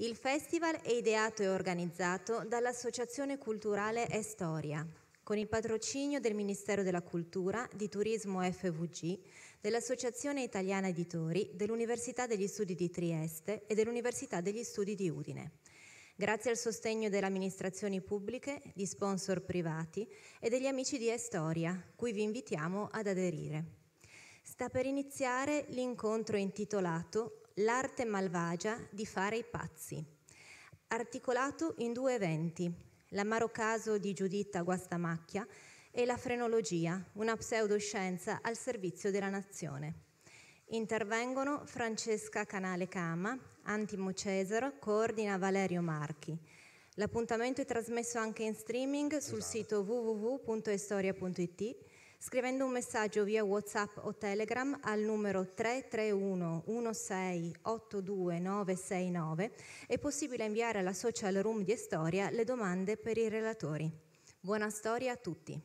Il festival è ideato e organizzato dall'Associazione Culturale Estoria, con il patrocinio del Ministero della Cultura, di Turismo FVG, dell'Associazione Italiana Editori, dell'Università degli Studi di Trieste e dell'Università degli Studi di Udine. Grazie al sostegno delle amministrazioni pubbliche, di sponsor privati e degli amici di Estoria, cui vi invitiamo ad aderire. Sta per iniziare l'incontro intitolato L'arte malvagia di fare i pazzi, articolato in due eventi, l'amaro caso di Giuditta Guastamacchia e la frenologia, una pseudoscienza al servizio della nazione. Intervengono Francesca Canale Cama, Antimo Cesaro, coordina Valerio Marchi. L'appuntamento è trasmesso anche in streaming sul esatto. sito www.estoria.it scrivendo un messaggio via WhatsApp o Telegram al numero 331 1682969 è possibile inviare alla social room di Estoria le domande per i relatori. Buona storia a tutti.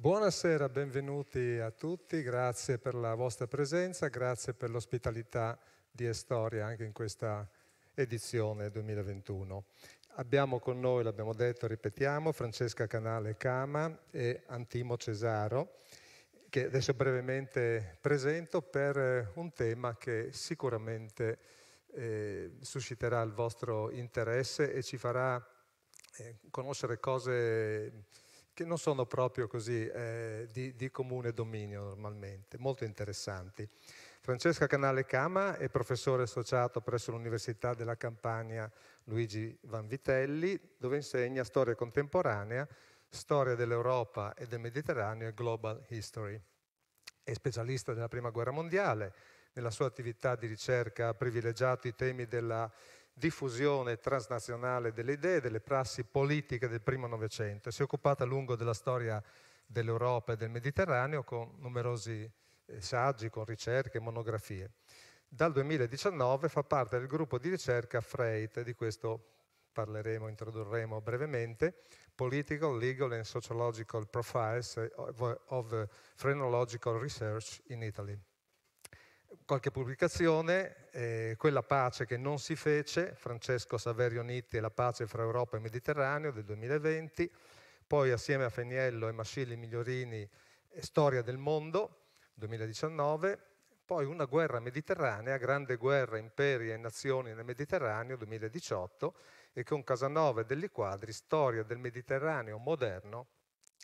Buonasera, benvenuti a tutti, grazie per la vostra presenza, grazie per l'ospitalità di Estoria anche in questa edizione 2021. Abbiamo con noi, l'abbiamo detto, ripetiamo, Francesca Canale Cama e Antimo Cesaro, che adesso brevemente presento per eh, un tema che sicuramente eh, susciterà il vostro interesse e ci farà eh, conoscere cose che non sono proprio così eh, di, di comune dominio normalmente, molto interessanti. Francesca Canale Cama è professore associato presso l'Università della Campania Luigi Vanvitelli, dove insegna storia contemporanea, storia dell'Europa e del Mediterraneo e global history. È specialista della Prima Guerra Mondiale, nella sua attività di ricerca ha privilegiato i temi della diffusione transnazionale delle idee e delle prassi politiche del primo Novecento. Si è occupata a lungo della storia dell'Europa e del Mediterraneo con numerosi eh, saggi, con ricerche, monografie. Dal 2019 fa parte del gruppo di ricerca Freight, di questo parleremo, introdurremo brevemente, Political, Legal and Sociological Profiles of Phrenological Research in Italy. Qualche pubblicazione, eh, quella pace che non si fece, Francesco Saverio Nitti e la pace fra Europa e Mediterraneo del 2020, poi assieme a Feniello e Mascilli Migliorini, eh, Storia del mondo, 2019, poi una guerra mediterranea, grande guerra imperi e nazioni nel Mediterraneo 2018 e con Casanova degli Quadri, storia del Mediterraneo moderno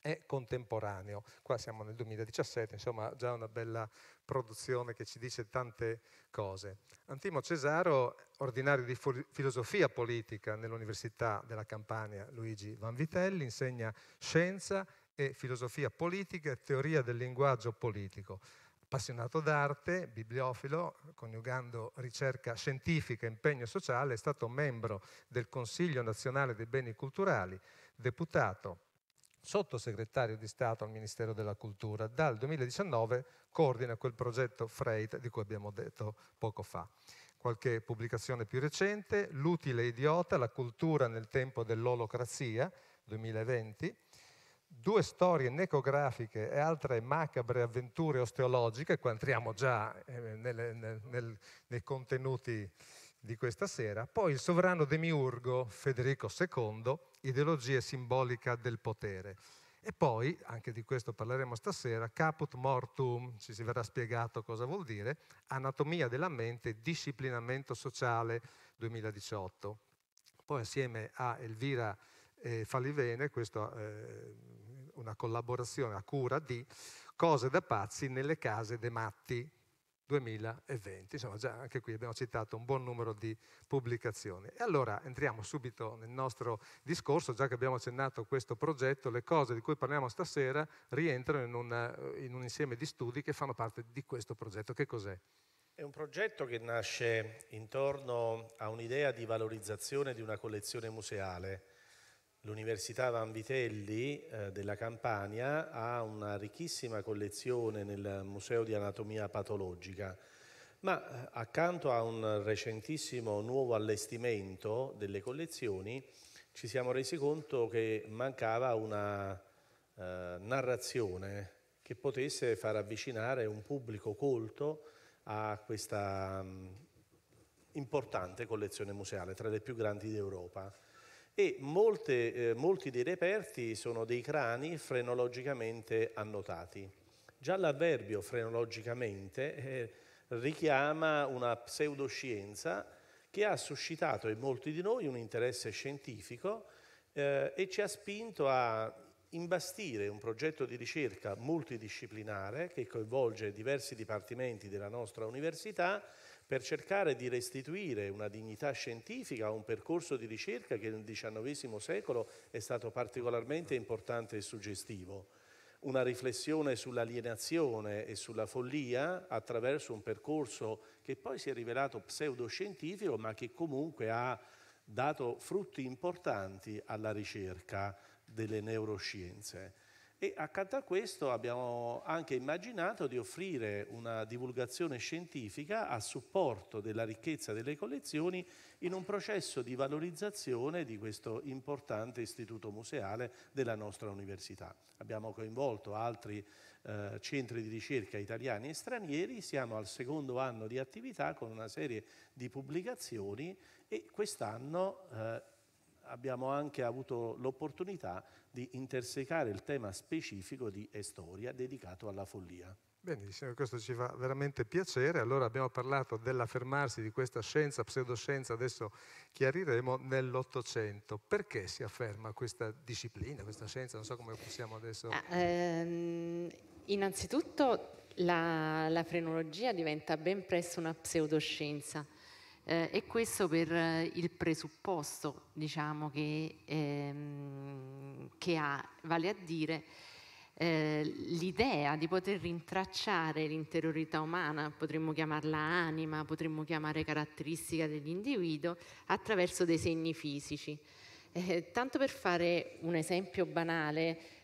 e contemporaneo. Qua siamo nel 2017, insomma già una bella produzione che ci dice tante cose. Antimo Cesaro, ordinario di filosofia politica nell'Università della Campania Luigi Vanvitelli, insegna scienza e filosofia politica e teoria del linguaggio politico. Appassionato d'arte, bibliofilo, coniugando ricerca scientifica e impegno sociale, è stato membro del Consiglio nazionale dei beni culturali, deputato, sottosegretario di Stato al Ministero della Cultura. Dal 2019 coordina quel progetto Freight di cui abbiamo detto poco fa qualche pubblicazione più recente, L'utile idiota, la cultura nel tempo dell'olocrazia, 2020, due storie necografiche e altre macabre avventure osteologiche, qua entriamo già eh, nel, nel, nei contenuti di questa sera, poi il sovrano demiurgo Federico II, ideologia simbolica del potere. E poi, anche di questo parleremo stasera, caput mortum, ci si verrà spiegato cosa vuol dire, anatomia della mente, disciplinamento sociale 2018. Poi assieme a Elvira eh, Falivene, questa eh, una collaborazione a cura di Cose da pazzi nelle case dei matti 2020. Insomma, già anche qui abbiamo citato un buon numero di pubblicazioni. E allora entriamo subito nel nostro discorso, già che abbiamo accennato questo progetto, le cose di cui parliamo stasera rientrano in, una, eh, in un insieme di studi che fanno parte di questo progetto. Che cos'è? È un progetto che nasce intorno a un'idea di valorizzazione di una collezione museale L'Università Vanvitelli eh, della Campania ha una ricchissima collezione nel Museo di Anatomia Patologica, ma eh, accanto a un recentissimo nuovo allestimento delle collezioni ci siamo resi conto che mancava una eh, narrazione che potesse far avvicinare un pubblico colto a questa mh, mm, importante collezione museale, tra le più grandi d'Europa e molte, eh, molti dei reperti sono dei crani frenologicamente annotati. Già l'avverbio frenologicamente eh, richiama una pseudoscienza che ha suscitato in molti di noi un interesse scientifico eh, e ci ha spinto a imbastire un progetto di ricerca multidisciplinare che coinvolge diversi dipartimenti della nostra università per cercare di restituire una dignità scientifica a un percorso di ricerca che nel XIX secolo è stato particolarmente importante e suggestivo. Una riflessione sull'alienazione e sulla follia attraverso un percorso che poi si è rivelato pseudoscientifico ma che comunque ha dato frutti importanti alla ricerca delle neuroscienze. E accanto a questo abbiamo anche immaginato di offrire una divulgazione scientifica a supporto della ricchezza delle collezioni in un processo di valorizzazione di questo importante istituto museale della nostra università. Abbiamo coinvolto altri eh, centri di ricerca italiani e stranieri, siamo al secondo anno di attività con una serie di pubblicazioni e quest'anno eh, abbiamo anche avuto l'opportunità di intersecare il tema specifico di Estoria dedicato alla follia. Benissimo, questo ci fa veramente piacere. Allora abbiamo parlato dell'affermarsi di questa scienza, pseudoscienza, adesso chiariremo nell'Ottocento. Perché si afferma questa disciplina, questa scienza? Non so come possiamo adesso... Ah, ehm, innanzitutto la, la frenologia diventa ben presto una pseudoscienza eh, e questo per eh, il presupposto diciamo, che, ehm, che, ha, vale a dire eh, l'idea di poter rintracciare l'interiorità umana, potremmo chiamarla anima, potremmo chiamare caratteristica dell'individuo, attraverso dei segni fisici. Eh, tanto per fare un esempio banale,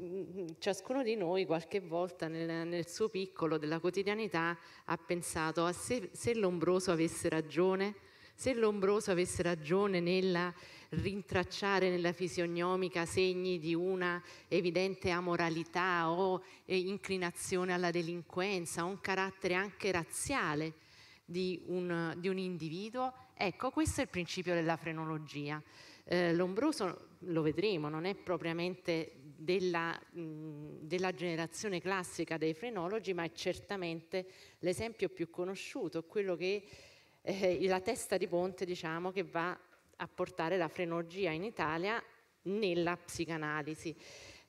Mm, ciascuno di noi qualche volta nel, nel, suo piccolo della quotidianità ha pensato a ah, se, se Lombroso avesse ragione, se Lombroso avesse ragione nella rintracciare nella fisionomica segni di una evidente amoralità o eh, inclinazione alla delinquenza, un carattere anche razziale di un, di un individuo, ecco questo è il principio della frenologia. Eh, Lombroso, lo vedremo, non è propriamente della, mh, della, generazione classica dei frenologi, ma è certamente l'esempio più conosciuto, quello che eh, la testa di ponte diciamo, che va a portare la frenologia in Italia nella psicanalisi.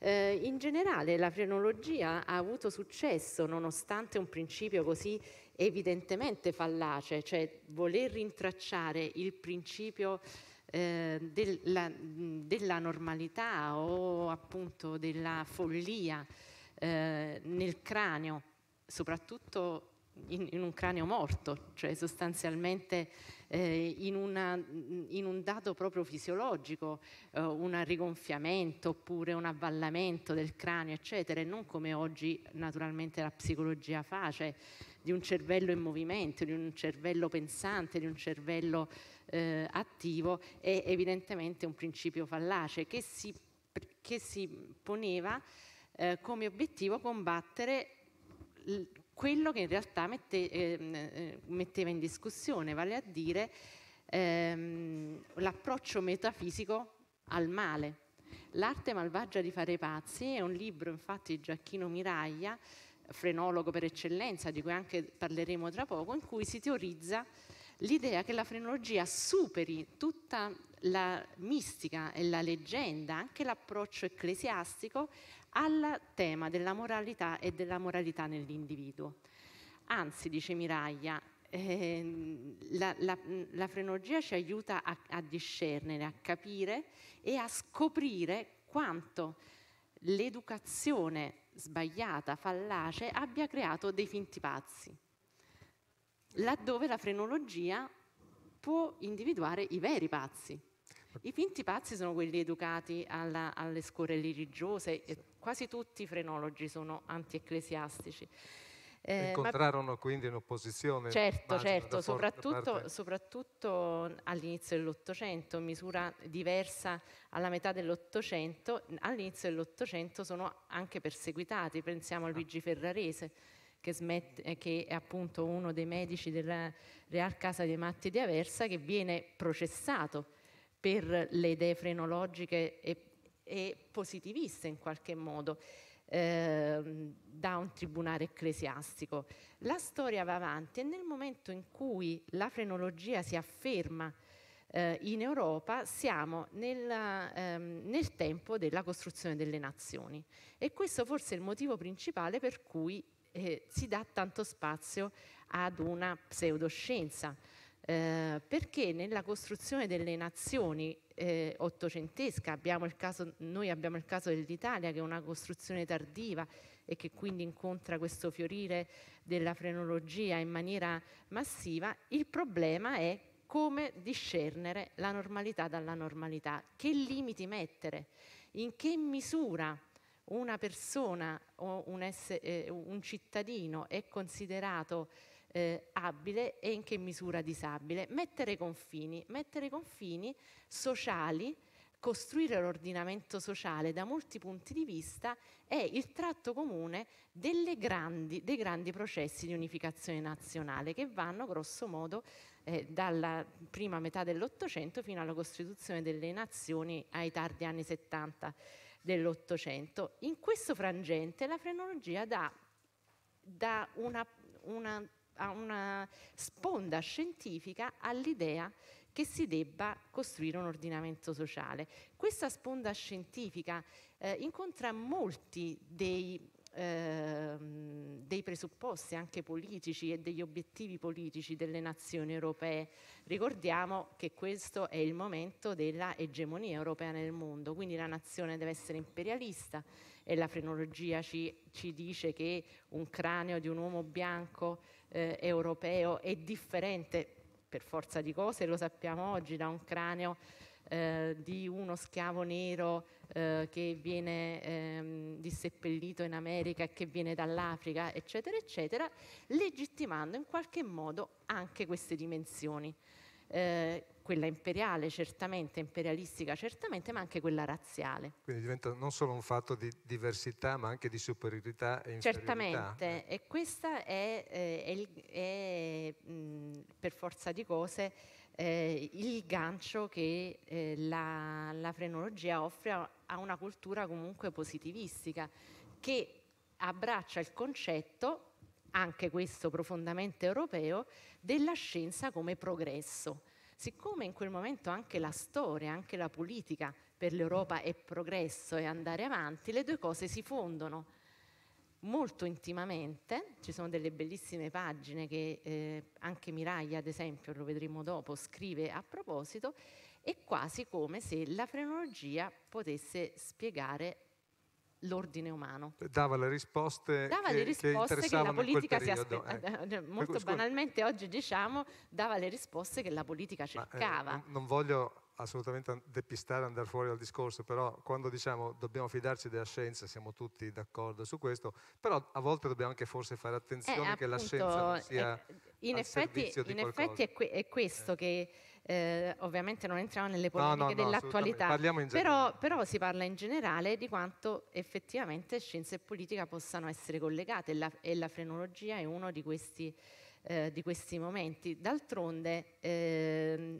Eh, in generale la frenologia ha avuto successo nonostante un principio così evidentemente fallace, cioè voler rintracciare il principio eh, della, della, normalità o appunto della follia eh, nel cranio, soprattutto in, in, un cranio morto, cioè sostanzialmente eh, in, una, in, un dato proprio fisiologico, eh, un rigonfiamento oppure un avvallamento del cranio, eccetera, e non come oggi naturalmente la psicologia fa, cioè di un cervello in movimento, di un cervello pensante, di un cervello eh, attivo è evidentemente un principio fallace che si, che si poneva eh, come obiettivo combattere quello che in realtà mette, ehm, eh, metteva in discussione, vale a dire ehm, l'approccio metafisico al male. L'arte malvagia di fare pazzi è un libro infatti di Giacchino Miraglia, frenologo per eccellenza, di cui anche parleremo tra poco, in cui si teorizza l'idea che la frenologia superi tutta la mistica e la leggenda, anche l'approccio ecclesiastico al tema della moralità e della moralità nell'individuo. Anzi, dice Miraglia, eh, la, la, la, frenologia ci aiuta a, a discernere, a capire e a scoprire quanto l'educazione sbagliata, fallace, abbia creato dei finti pazzi laddove la frenologia può individuare i veri pazzi. I finti pazzi sono quelli educati alla, alle scuole religiose, quasi tutti i frenologi sono antiecclesiastici. Eh, Incontrarono ma, quindi un'opposizione. Certo, immagino, certo, soprattutto, soprattutto, all'inizio dell'Ottocento, in misura diversa alla metà dell'Ottocento, all'inizio dell'Ottocento sono anche perseguitati, pensiamo a Luigi ah. Ferrarese che, smette, eh, che è appunto uno dei medici della Real Casa dei Matti di Aversa, che viene processato per le idee frenologiche e, e positiviste in qualche modo ehm, da un tribunale ecclesiastico. La storia va avanti e nel momento in cui la frenologia si afferma eh, in Europa siamo nel, ehm, nel tempo della costruzione delle nazioni e questo forse è il motivo principale per cui eh, si dà tanto spazio ad una pseudoscienza. Eh, perché nella costruzione delle nazioni eh, ottocentesca abbiamo caso, noi abbiamo il caso dell'Italia che è una costruzione tardiva e che quindi incontra questo fiorire della frenologia in maniera massiva, il problema è come discernere la normalità dalla normalità, che limiti mettere, in che misura una persona o un, esse, eh, un cittadino è considerato eh, abile e in che misura disabile. Mettere confini, mettere confini sociali, costruire l'ordinamento sociale da molti punti di vista è il tratto comune grandi, dei grandi processi di unificazione nazionale che vanno grosso modo eh, dalla prima metà dell'Ottocento fino alla Costituzione delle Nazioni ai tardi anni 70 dell'Ottocento. In questo frangente la frenologia dà, dà una, una, una sponda scientifica all'idea che si debba costruire un ordinamento sociale. Questa sponda scientifica eh, incontra molti dei Ehm, dei presupposti anche politici e degli obiettivi politici delle nazioni europee. Ricordiamo che questo è il momento della egemonia europea nel mondo, quindi la nazione deve essere imperialista e la frenologia ci, ci dice che un cranio di un uomo bianco eh, europeo è differente per forza di cose, lo sappiamo oggi, da un cranio eh, di uno schiavo nero eh, che viene ehm, disseppellito in America e che viene dall'Africa, eccetera, eccetera, legittimando in qualche modo anche queste dimensioni. Eh, quella imperiale certamente, imperialistica certamente, ma anche quella razziale. Quindi diventa non solo un fatto di diversità, ma anche di superiorità e inferiorità. Certamente, eh. e questa è, eh, è, è mh, mm, per forza di cose eh, il gancio che eh, la, la, frenologia offre a, a una cultura comunque positivistica che abbraccia il concetto anche questo profondamente europeo, della scienza come progresso. Siccome in quel momento anche la storia, anche la politica per l'Europa è progresso e andare avanti, le due cose si fondono molto intimamente, ci sono delle bellissime pagine che eh, anche Miraglia, ad esempio, lo vedremo dopo, scrive a proposito, è quasi come se la frenologia potesse spiegare l'ordine umano. Dava le risposte, dava che, le risposte che, che, la politica si aspettava. Eh. Eh, eh. Molto Scusa. banalmente oggi diciamo, dava le risposte che la politica cercava. Ma, eh, non voglio assolutamente depistare, andare fuori dal discorso, però quando diciamo dobbiamo fidarci della scienza, siamo tutti d'accordo su questo, però a volte dobbiamo anche forse fare attenzione eh, appunto, che la scienza eh, sia eh, in effetti, in effetti è, que- è, questo eh. che eh, ovviamente non entriamo nelle polemiche no, no, dell'attualità, no, però, però, si parla in generale di quanto effettivamente scienza e politica possano essere collegate e la, e la frenologia è uno di questi eh, di questi momenti. D'altronde, eh,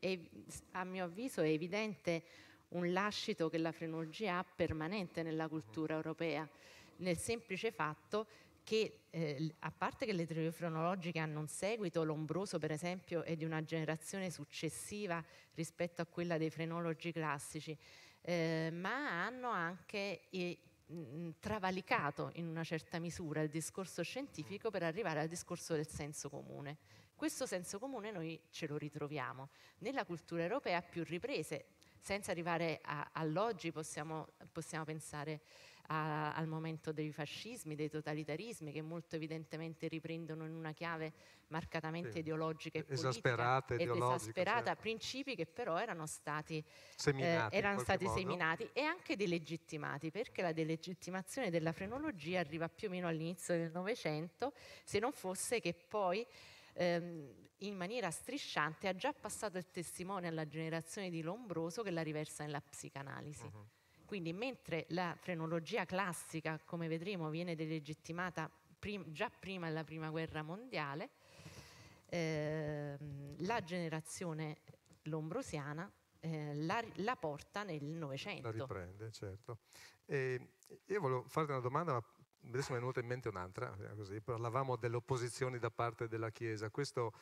eh, a mio avviso, è evidente un lascito che la frenologia ha permanente nella cultura europea, nel semplice fatto che eh, a parte che le teorie frenologiche hanno un seguito, Lombroso per esempio è di una generazione successiva rispetto a quella dei frenologi classici, eh, ma hanno anche eh, mh, mm, travalicato in una certa misura il discorso scientifico per arrivare al discorso del senso comune. Questo senso comune noi ce lo ritroviamo nella cultura europea a più riprese, senza arrivare a, all'oggi possiamo, possiamo pensare a, al momento dei fascismi, dei totalitarismi, che molto evidentemente riprendono in una chiave marcatamente sì. ideologica e esasperata, politica, ed esasperata, certo. principi che però erano stati, seminati, eh, erano stati seminati, e anche delegittimati, perché la delegittimazione della frenologia arriva più o meno all'inizio del Novecento, se non fosse che poi ehm, in maniera strisciante ha già passato il testimone alla generazione di Lombroso che la riversa nella psicanalisi. Uh-huh. Quindi mentre la frenologia classica, come vedremo, viene delegittimata prim- già prima della Prima Guerra Mondiale, ehm, la generazione lombrosiana eh, la, la, porta nel Novecento. La riprende, certo. E io volevo farti una domanda, ma adesso mi è venuta in mente un'altra, eh, così. parlavamo delle opposizioni da parte della Chiesa, Questo,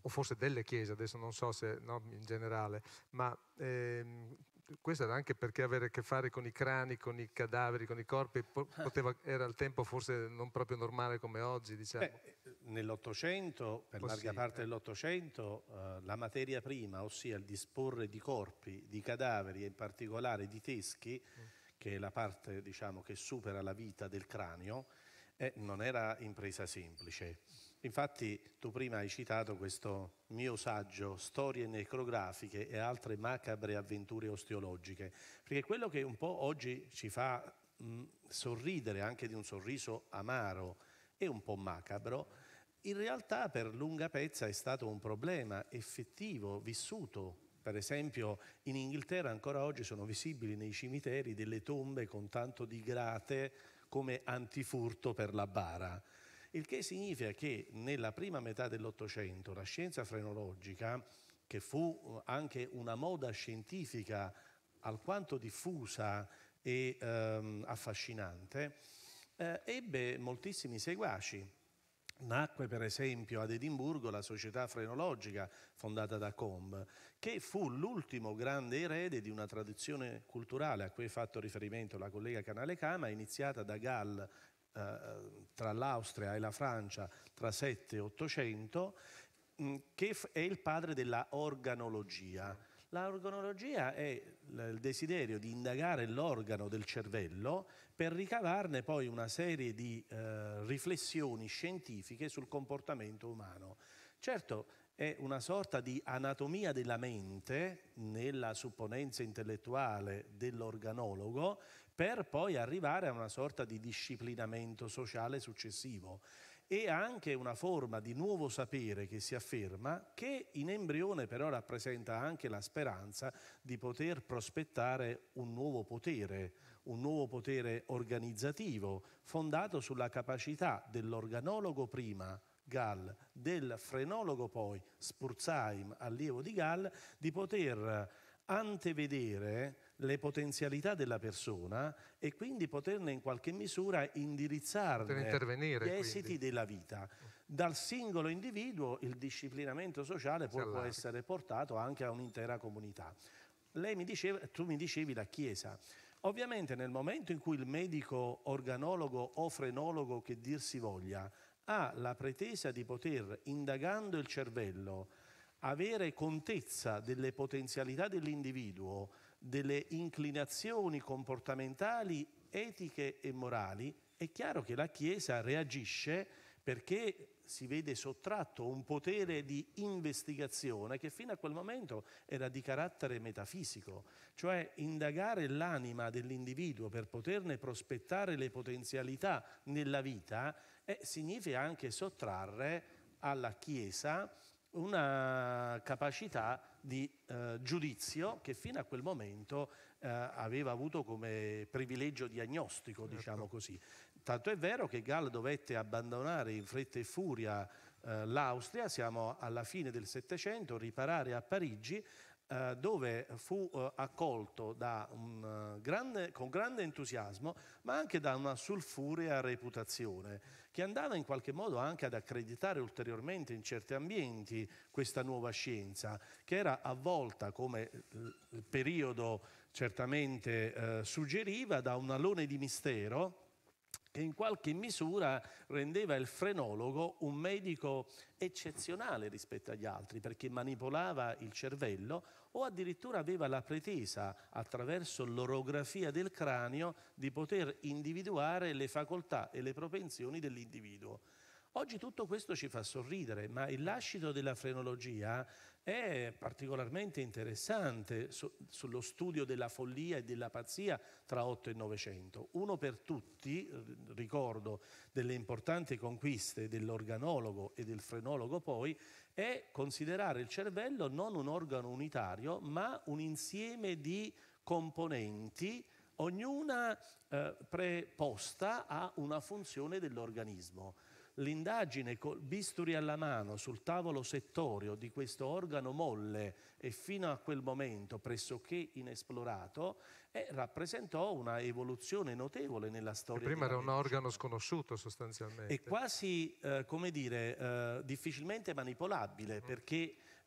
o forse delle Chiese, adesso non so se no, in generale, ma ehm, questo era anche perché avere a che fare con i crani, con i cadaveri, con i corpi, eh. poteva, era il tempo forse non proprio normale come oggi. Diciamo. Beh, eh, nell'Ottocento, per Possibile. Oh, larga parte eh. dell'Ottocento, eh, la materia prima, ossia il disporre di corpi, di cadaveri e in particolare di teschi, mm. che è la parte diciamo, che supera la vita del cranio, eh, non era impresa semplice Infatti tu prima hai citato questo mio saggio, Storie necrografiche e altre macabre avventure osteologiche, perché quello che un po' oggi ci fa mh, mm, sorridere anche di un sorriso amaro e un po' macabro, in realtà per lunga pezza è stato un problema effettivo, vissuto. Per esempio in Inghilterra ancora oggi sono visibili nei cimiteri delle tombe con tanto di grate come antifurto per la bara il che significa che nella prima metà dell'Ottocento la scienza frenologica, che fu eh, anche una moda scientifica alquanto diffusa e ehm, affascinante, eh, ebbe moltissimi seguaci. Nacque per esempio ad Edimburgo la società frenologica fondata da Combe, che fu l'ultimo grande erede di una tradizione culturale a cui ha fatto riferimento la collega Canale Cama, iniziata da Gall eh, tra l'Austria e la Francia tra 7 e 800, che è il padre della organologia. La è il desiderio di indagare l'organo del cervello per ricavarne poi una serie di eh, riflessioni scientifiche sul comportamento umano. Certo, è una sorta di anatomia della mente nella supponenza intellettuale dell'organologo per poi arrivare a una sorta di disciplinamento sociale successivo e anche una forma di nuovo sapere che si afferma che in embrione però rappresenta anche la speranza di poter prospettare un nuovo potere, un nuovo potere organizzativo fondato sulla capacità dell'organologo prima Gall, del frenologo poi Spurzheim, allievo di Gall, di poter antevedere le potenzialità della persona e quindi poterne in qualche misura indirizzare gli esiti quindi. della vita. Dal singolo individuo il disciplinamento sociale può, può essere portato anche a un'intera comunità. Lei mi diceva, tu mi dicevi la Chiesa. Ovviamente nel momento in cui il medico organologo o frenologo che dir si voglia ha la pretesa di poter, indagando il cervello, avere contezza delle potenzialità dell'individuo, delle inclinazioni comportamentali, etiche e morali, è chiaro che la Chiesa reagisce perché si vede sottratto un potere di investigazione che fino a quel momento era di carattere metafisico, cioè indagare l'anima dell'individuo per poterne prospettare le potenzialità nella vita eh, significa anche sottrarre alla Chiesa una capacità di eh, giudizio che fino a quel momento eh, aveva avuto come privilegio diagnostico, certo. diciamo così. Tanto è vero che Gall dovette abbandonare in fretta e furia eh, l'Austria, siamo alla fine del Settecento, riparare a Parigi, eh, dove fu eh, accolto un, eh, grande, con grande entusiasmo, ma anche da una sulfurea reputazione, che andava in qualche modo anche ad accreditare ulteriormente in certi ambienti questa nuova scienza, che era avvolta come eh, il periodo certamente suggeriva da un alone di mistero che in qualche misura rendeva il frenologo un medico eccezionale rispetto agli altri, perché manipolava il cervello o addirittura aveva la pretesa, attraverso l'orografia del cranio, di poter individuare le facoltà e le propensioni dell'individuo. Oggi tutto questo ci fa sorridere, ma il lascito della frenologia è particolarmente interessante su, sullo studio della follia e della pazzia tra 8 e 900. Uno per tutti, ricordo, delle importanti conquiste dell'organologo e del frenologo poi, è considerare il cervello non un organo unitario, ma un insieme di componenti, ognuna eh, preposta a una funzione dell'organismo l'indagine col bisturi alla mano sul tavolo settorio di questo organo molle e fino a quel momento pressoché inesplorato eh, rappresentò una evoluzione notevole nella storia. E prima era un organo sconosciuto sostanzialmente. E quasi, eh, come dire, eh, difficilmente manipolabile mm. perché eh,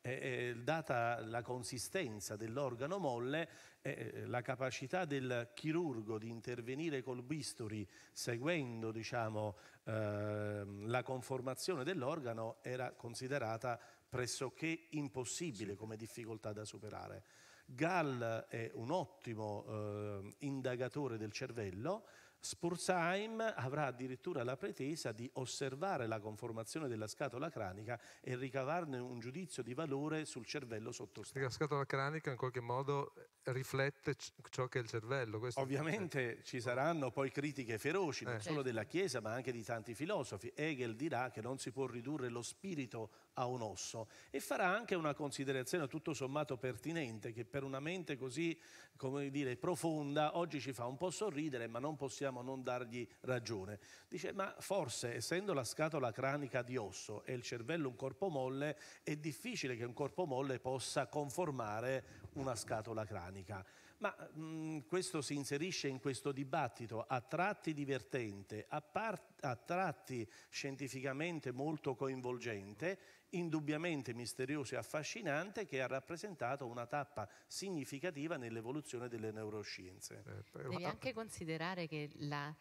eh, data la consistenza dell'organo molle eh, la capacità del chirurgo di intervenire col bisturi seguendo diciamo, eh, la conformazione dell'organo era considerata pressoché impossibile come difficoltà da superare. Gall è un ottimo eh, indagatore del cervello, Spurzheim avrà addirittura la pretesa di osservare la conformazione della scatola cranica e ricavarne un giudizio di valore sul cervello sottostante. La scatola cranica in qualche modo riflette ciò che è il cervello. Questo Ovviamente ci saranno poi critiche feroci, non eh. solo della Chiesa ma anche di tanti filosofi. Hegel dirà che non si può ridurre lo spirito a un osso e farà anche una considerazione tutto sommato pertinente che per una mente così, come dire, profonda oggi ci fa un po' sorridere ma non possiamo possiamo non dargli ragione. Dice, ma forse essendo la scatola cranica di osso e il cervello un corpo molle, è difficile che un corpo molle possa conformare una scatola cranica. Ma mh, mm, questo si inserisce in questo dibattito a tratti divertente, a, part- a tratti scientificamente molto coinvolgente indubbiamente misterioso e affascinante che ha rappresentato una tappa significativa nell'evoluzione delle neuroscienze. Eh, Devi anche considerare che la,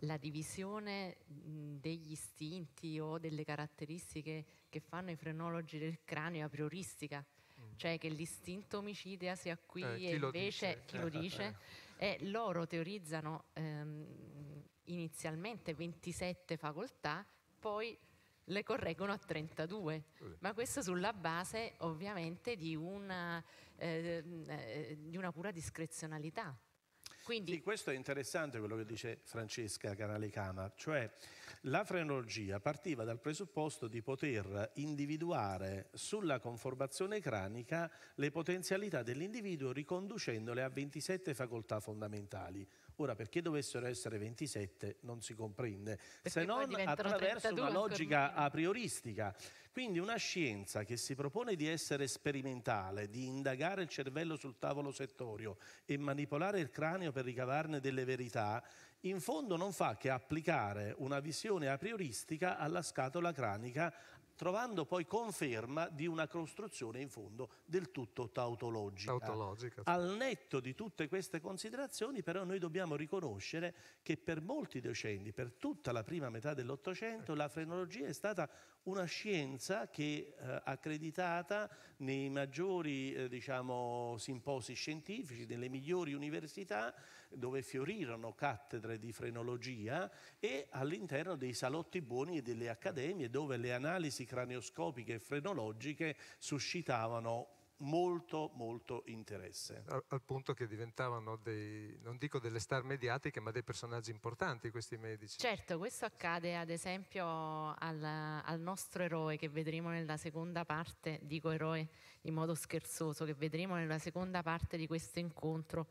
la divisione degli istinti o delle caratteristiche che fanno i frenologi del cranio è prioristica. Mm. cioè che l'istinto omicida sia qui eh, e invece chi lo eh, dice, eh, eh. loro teorizzano ehm, inizialmente 27 facoltà, poi le correggono a 32, ma questo sulla base ovviamente di una, eh, eh, di una pura discrezionalità. Quindi... Sì, questo è interessante quello che dice Francesca Canalecama, cioè la frenologia partiva dal presupposto di poter individuare sulla conformazione cranica le potenzialità dell'individuo riconducendole a 27 facoltà fondamentali, Ora, perché dovessero essere 27 non si comprende, perché se non attraverso 32, una logica a prioristica. Quindi una scienza che si propone di essere sperimentale, di indagare il cervello sul tavolo settorio e manipolare il cranio per ricavarne delle verità, in fondo non fa che applicare una visione a prioristica alla scatola cranica trovando poi conferma di una costruzione in fondo del tutto tautologica. tautologica. Al netto di tutte queste considerazioni però noi dobbiamo riconoscere che per molti decenni, per tutta la prima metà dell'Ottocento, la frenologia è stata una scienza che eh, accreditata nei maggiori eh, diciamo, simposi scientifici, nelle migliori università, dove fiorirono cattedre di frenologia e all'interno dei salotti buoni e delle accademie dove le analisi cranioscopiche e frenologiche suscitavano molto molto interesse. Al, al, punto che diventavano dei, non dico delle star mediatiche, ma dei personaggi importanti questi medici. Certo, questo accade ad esempio al, al, nostro eroe che vedremo nella seconda parte, dico eroe in modo scherzoso, che vedremo nella seconda parte di questo incontro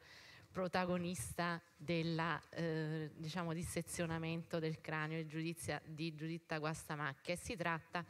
protagonista del eh, diciamo, dissezionamento del cranio giudizia, di Giuditta Guastamacchia e si tratta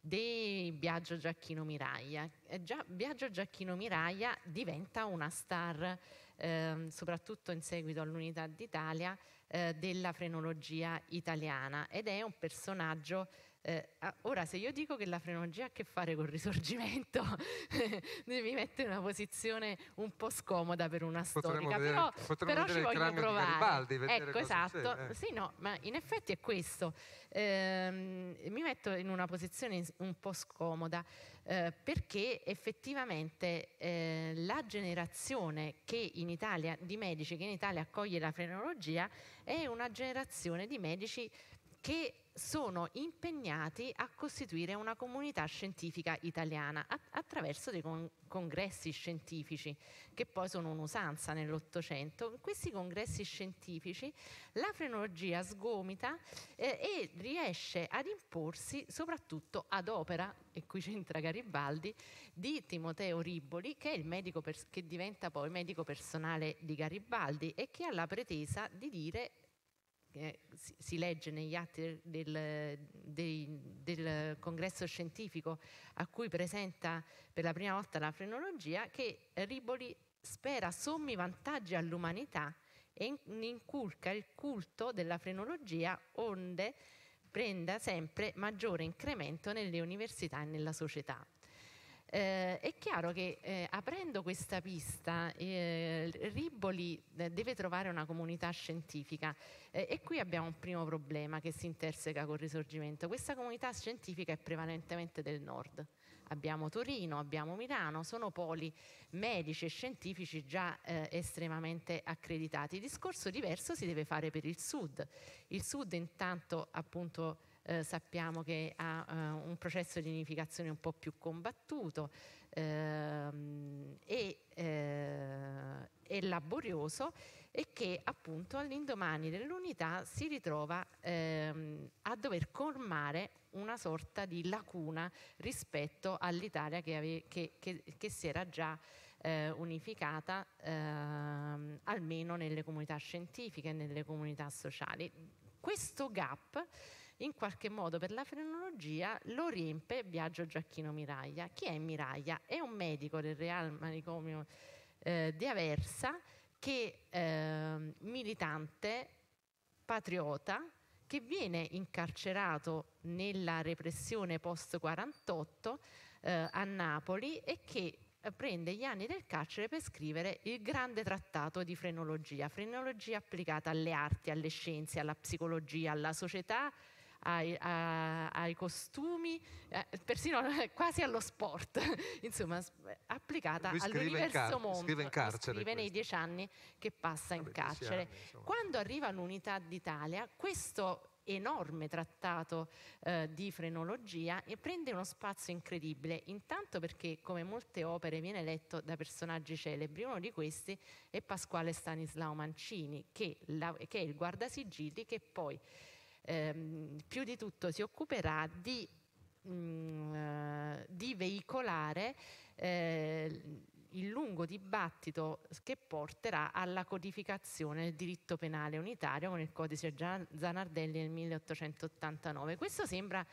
di Biagio Giacchino Miraglia. Gia, Biagio Giacchino Miraglia diventa una star, eh, soprattutto in seguito all'Unità d'Italia, eh, della frenologia italiana ed è un personaggio eh, ah, ora, se io dico che la frenologia ha a che fare col risorgimento, mi mette in una posizione un po' scomoda per una potremmo storica, vedere, però, ci voglio provare. ecco, esatto. Succede, eh. Sì, no, ma in effetti è questo. Eh, mi metto in una posizione un po' scomoda eh, perché effettivamente eh, la generazione che in Italia, di medici che in Italia accoglie la frenologia è una generazione di medici che sono impegnati a costituire una comunità scientifica italiana attraverso dei con- congressi scientifici che poi sono un'usanza nell'Ottocento. In questi congressi scientifici la frenologia sgomita eh, e riesce ad imporsi soprattutto ad opera, e qui c'entra Garibaldi, di Timoteo Riboli che, è pers- che diventa poi medico personale di Garibaldi e che ha la pretesa di dire si, si, legge negli atti del, del, del, congresso scientifico a cui presenta per la prima volta la frenologia, che Riboli spera sommi vantaggi all'umanità e inculca il culto della frenologia onde prenda sempre maggiore incremento nelle università e nella società. Eh, è chiaro che eh, aprendo questa pista eh, Riboli eh, deve trovare una comunità scientifica eh, e qui abbiamo un primo problema che si interseca col risorgimento. Questa comunità scientifica è prevalentemente del nord. Abbiamo Torino, abbiamo Milano, sono poli medici e scientifici già eh, estremamente accreditati. discorso diverso si deve fare per il sud. Il sud intanto appunto eh, sappiamo che ha eh, un processo di unificazione un po' più combattuto ehm, e, e, eh, laborioso e che appunto all'indomani dell'unità si ritrova ehm, a dover colmare una sorta di lacuna rispetto all'Italia che, ave- che, che, che si era già eh, unificata ehm, almeno nelle comunità scientifiche e nelle comunità sociali. Questo gap in qualche modo per la frenologia lo riempie Biagio Giacchino Miraglia. Chi è Miraglia? È un medico del Real Manicomio eh, di Aversa che eh, militante patriota che viene incarcerato nella repressione post 48 eh, a Napoli e che eh, prende gli anni del carcere per scrivere il grande trattato di frenologia, frenologia applicata alle arti, alle scienze, alla psicologia, alla società ai, a, ai costumi, eh, persino quasi allo sport, insomma eh, applicata all'universo mondo. Scrive in carcere. Scrive nei dieci anni che passa Vabbè, in carcere. Anni, Quando arriva l'unità d'Italia, questo enorme trattato eh, di frenologia e eh, prende uno spazio incredibile, intanto perché come molte opere viene letto da personaggi celebri, uno di questi è Pasquale Stanislao Mancini, che, la, che è il guardasigilli che poi ehm, più di tutto si occuperà di, mh, mm, eh, di veicolare eh, il lungo dibattito che porterà alla codificazione del diritto penale unitario con il codice Zanardelli nel 1889. Questo sembra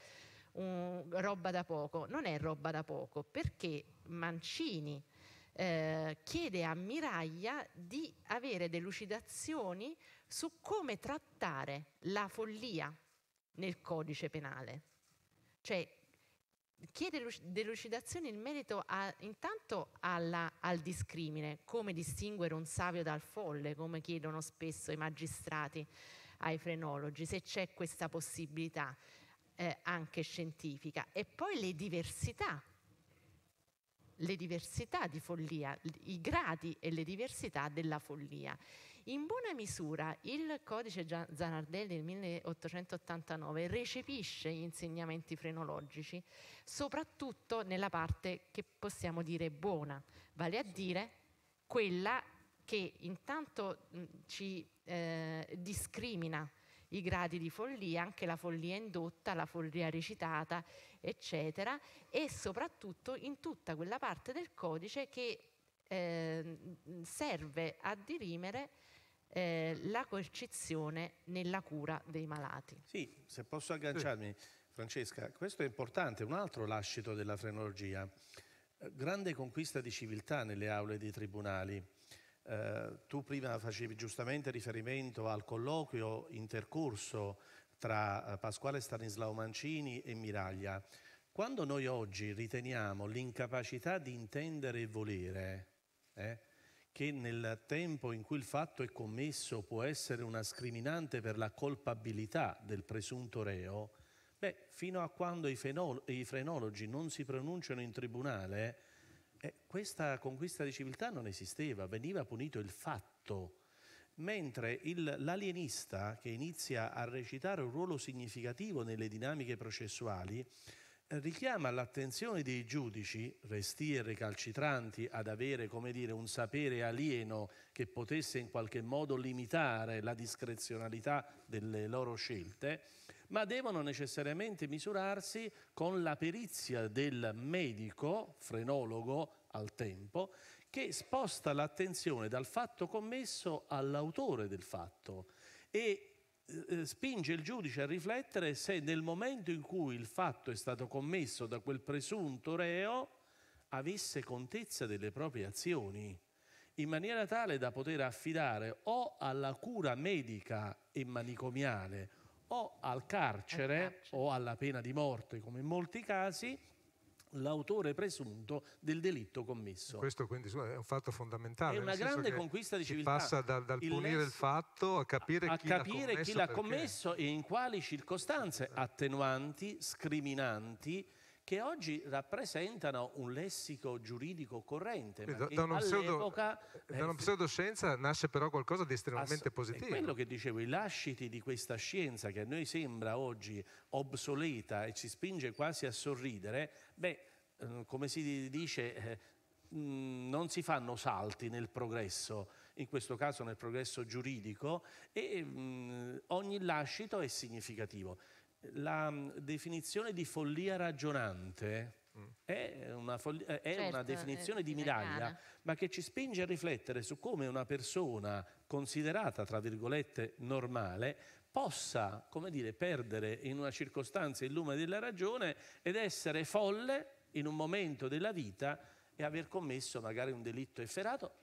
un, roba da poco, non è roba da poco perché Mancini eh, chiede a Miraglia di avere delucidazioni su come trattare la follia nel codice penale. Cioè, chiede delucidazione in merito a, intanto alla, al discrimine, come distinguere un savio dal folle, come chiedono spesso i magistrati ai frenologi, se c'è questa possibilità eh, anche scientifica. E poi le diversità, le diversità di follia, i gradi e le diversità della follia. In buona misura il codice Zanardelli del 1889 recepisce gli insegnamenti frenologici, soprattutto nella parte che possiamo dire buona, vale a dire quella che intanto ci eh, discrimina i gradi di follia, anche la follia indotta, la follia recitata, eccetera, e soprattutto in tutta quella parte del codice che eh, serve a dirimere eh, la coercizione nella cura dei malati. Sì, se posso agganciarmi, Francesca, questo è importante, un altro lascito della frenologia. Grande conquista di civiltà nelle aule dei tribunali. Eh, tu prima facevi giustamente riferimento al colloquio intercorso tra eh, Pasquale Stanislao Mancini e Miraglia. Quando noi oggi riteniamo l'incapacità di intendere e volere, eh, che nel tempo in cui il fatto è commesso può essere una scriminante per la colpabilità del presunto reo, beh, fino a quando i, i frenologi non si pronunciano in tribunale, eh, questa conquista di civiltà non esisteva, veniva punito il fatto mentre l'alienista che inizia a recitare un ruolo significativo nelle dinamiche processuali richiama l'attenzione dei giudici, resti e recalcitranti ad avere, come dire, un sapere alieno che potesse in qualche modo limitare la discrezionalità delle loro scelte, ma devono necessariamente misurarsi con la perizia del medico, frenologo al tempo, che sposta l'attenzione dal fatto commesso all'autore del fatto e eh, spinge il giudice a riflettere se nel momento in cui il fatto è stato commesso da quel presunto reo avesse contezza delle proprie azioni, in maniera tale da poter affidare o alla cura medica e manicomiale o al carcere, al carcere. o alla pena di morte, come in molti casi, l'autore presunto del delitto commesso. Questo quindi è un fatto fondamentale. È una grande conquista di civiltà. passa dal, dal il punire il fatto a capire, a chi, capire l'ha commesso, chi l'ha commesso e in quali circostanze attenuanti, scriminanti, che oggi rappresentano un lessico giuridico corrente. Da, da, pseudo, da, una eh, pseudoscienza nasce però qualcosa di estremamente positivo. È quello che dicevo, i lasciti di questa scienza che a noi sembra oggi obsoleta e ci spinge quasi a sorridere, beh, eh, come si dice, eh, mm, non si fanno salti nel progresso, in questo caso nel progresso giuridico, e mh, mm, ogni lascito è significativo la mm, definizione di follia ragionante mm. è una, follia, è certo, eh, una definizione è di Miraglia, ma che ci spinge a riflettere su come una persona considerata, tra virgolette, normale possa, come dire, perdere in una circostanza il lume della ragione ed essere folle in un momento della vita e aver commesso magari un delitto efferato,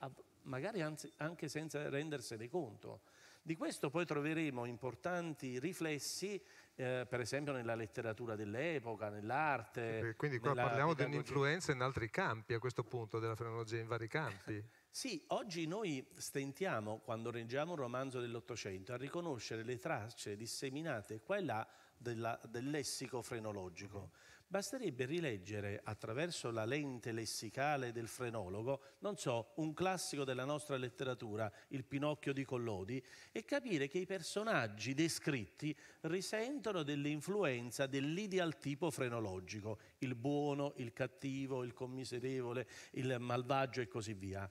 magari anzi, anche senza rendersene conto. Di questo poi troveremo importanti riflessi eh, per esempio nella letteratura dell'epoca, nell'arte. Quindi qua nella parliamo di un'influenza in altri campi a questo punto, della frenologia in vari campi. sì, oggi noi stentiamo, quando reggiamo un romanzo dell'Ottocento, a riconoscere le tracce disseminate qua e là della, del lessico frenologico. Mm. Basterebbe rileggere attraverso la lente lessicale del frenologo, non so, un classico della nostra letteratura, il Pinocchio di Collodi, e capire che i personaggi descritti risentono dell'influenza dell'ideal tipo frenologico, il buono, il cattivo, il commiserevole, il malvagio e così via.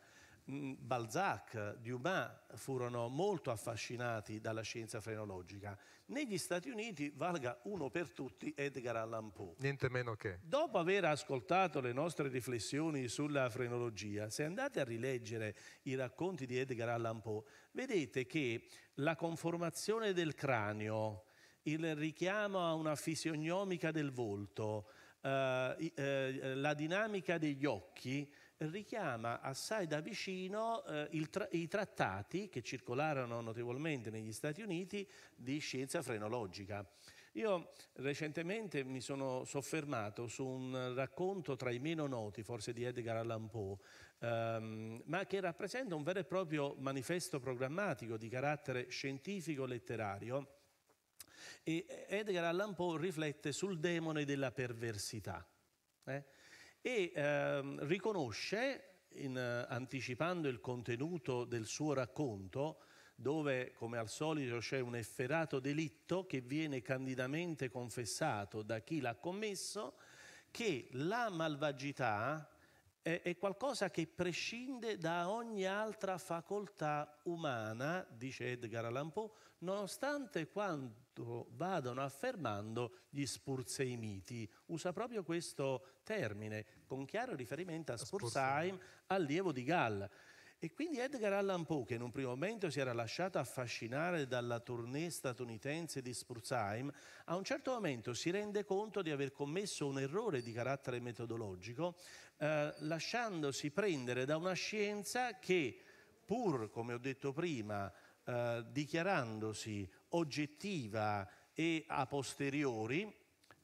Mm, Balzac, Dumas furono molto affascinati dalla scienza frenologica. Negli Stati Uniti valga uno per tutti Edgar Allan Poe. Niente meno che. Dopo aver ascoltato le nostre riflessioni sulla frenologia, se andate a rileggere i racconti di Edgar Allan Poe, vedete che la conformazione del cranio, il richiamo a una fisionomica del volto, eh, eh, la dinamica degli occhi richiama assai da vicino eh, tra- i trattati che circolarono notevolmente negli Stati Uniti di scienza frenologica. Io recentemente mi sono soffermato su un racconto tra i meno noti, forse di Edgar Allan Poe, ehm, ma che rappresenta un vero e proprio manifesto programmatico di carattere scientifico-letterario e Edgar Allan Poe riflette sul demone della perversità eh? e ehm, riconosce, in, eh, anticipando il contenuto del suo racconto, dove come al solito c'è un efferato delitto che viene candidamente confessato da chi l'ha commesso, che la malvagità è, eh, è, qualcosa che prescinde da ogni altra facoltà umana, dice Edgar Allan Poe, nonostante quanto fatto vadano affermando gli spurzeimiti. Usa proprio questo termine, con chiaro riferimento a Spurzheim, allievo di Gall. E quindi Edgar Allan Poe, che in un primo momento si era lasciato affascinare dalla tournée statunitense di Spurzheim, a un certo momento si rende conto di aver commesso un errore di carattere metodologico, eh, lasciandosi prendere da una scienza che, pur, come ho detto prima, eh, dichiarandosi oggettiva e a posteriori,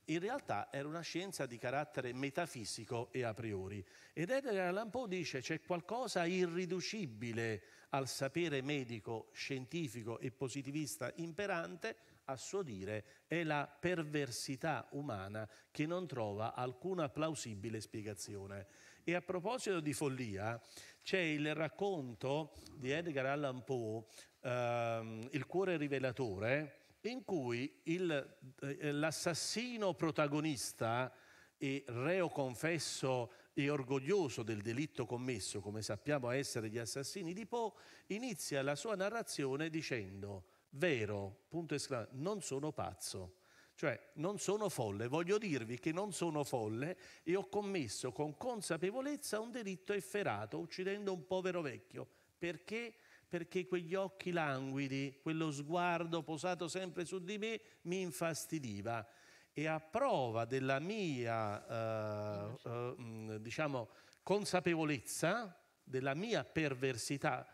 in realtà era una scienza di carattere metafisico e a priori. Ed Edgar Allan Poe dice c'è qualcosa irriducibile al sapere medico, scientifico e positivista imperante, a suo dire è la perversità umana che non trova alcuna plausibile spiegazione. E a proposito di follia, c'è il racconto di Edgar Allan Poe, ehm, Il cuore rivelatore, in cui il, eh, l'assassino protagonista e reo confesso e orgoglioso del delitto commesso, come sappiamo essere gli assassini di Poe, inizia la sua narrazione dicendo, vero, punto esclamativo, non sono pazzo. Cioè, non sono folle, voglio dirvi che non sono folle e ho commesso con consapevolezza un delitto efferato, uccidendo un povero vecchio. Perché? Perché quegli occhi languidi, quello sguardo posato sempre su di me, mi infastidiva. E a prova della mia, eh, eh, mm, diciamo, consapevolezza, della mia perversità,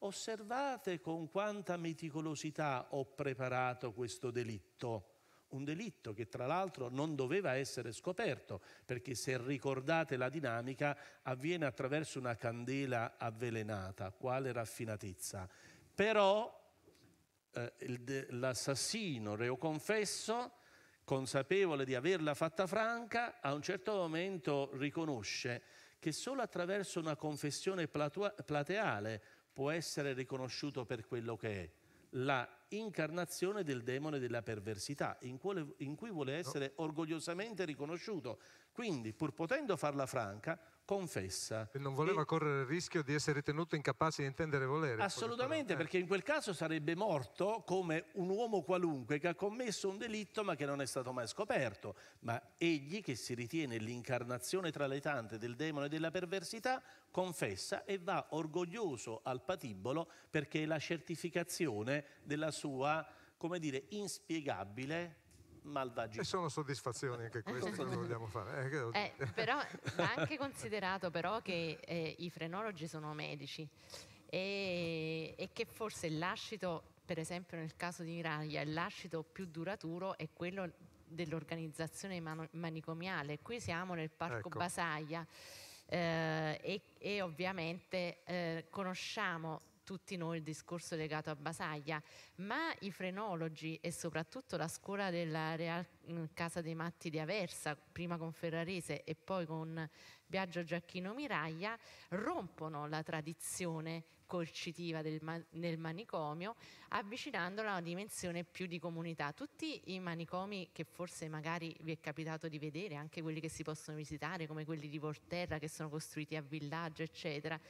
osservate con quanta meticolosità ho preparato questo delitto un delitto che tra l'altro non doveva essere scoperto, perché se ricordate la dinamica avviene attraverso una candela avvelenata, quale raffinatezza. Però eh, il, l'assassino, reo confesso, consapevole di averla fatta franca, a un certo momento riconosce che solo attraverso una confessione platua- plateale può essere riconosciuto per quello che è, la incarnazione del demone della perversità, in, quale, in cui vuole essere orgogliosamente riconosciuto. Quindi, pur potendo farla franca, confessa. E non voleva e... correre il rischio di essere ritenuto incapace di intendere volere. Assolutamente, perché in quel caso sarebbe morto come un uomo qualunque che ha commesso un delitto ma che non è stato mai scoperto. Ma egli, che si ritiene l'incarnazione tra le tante del demone e della perversità, confessa e va orgoglioso al patibolo perché è la certificazione della sua, come dire, inspiegabile malvagità. E sono soddisfazioni anche queste che vogliamo fare. Eh, eh, però anche considerato però che eh, i frenologi sono medici e, e che forse il lascito, per esempio nel caso di Miraglia, il lascito più duraturo è quello dell'organizzazione man- manicomiale. Qui siamo nel parco ecco. Basaglia eh, e, e, ovviamente eh, conosciamo tutti noi il discorso legato a Basaglia, ma i frenologi e soprattutto la scuola della Real mm, Casa dei Matti di Aversa, prima con Ferrarese e poi con Biagio Giacchino Miraglia, rompono la tradizione coercitiva ma nel manicomio avvicinandola a una dimensione più di comunità. Tutti i manicomi che forse magari vi è capitato di vedere, anche quelli che si possono visitare come quelli di Volterra che sono costruiti a villaggio eccetera,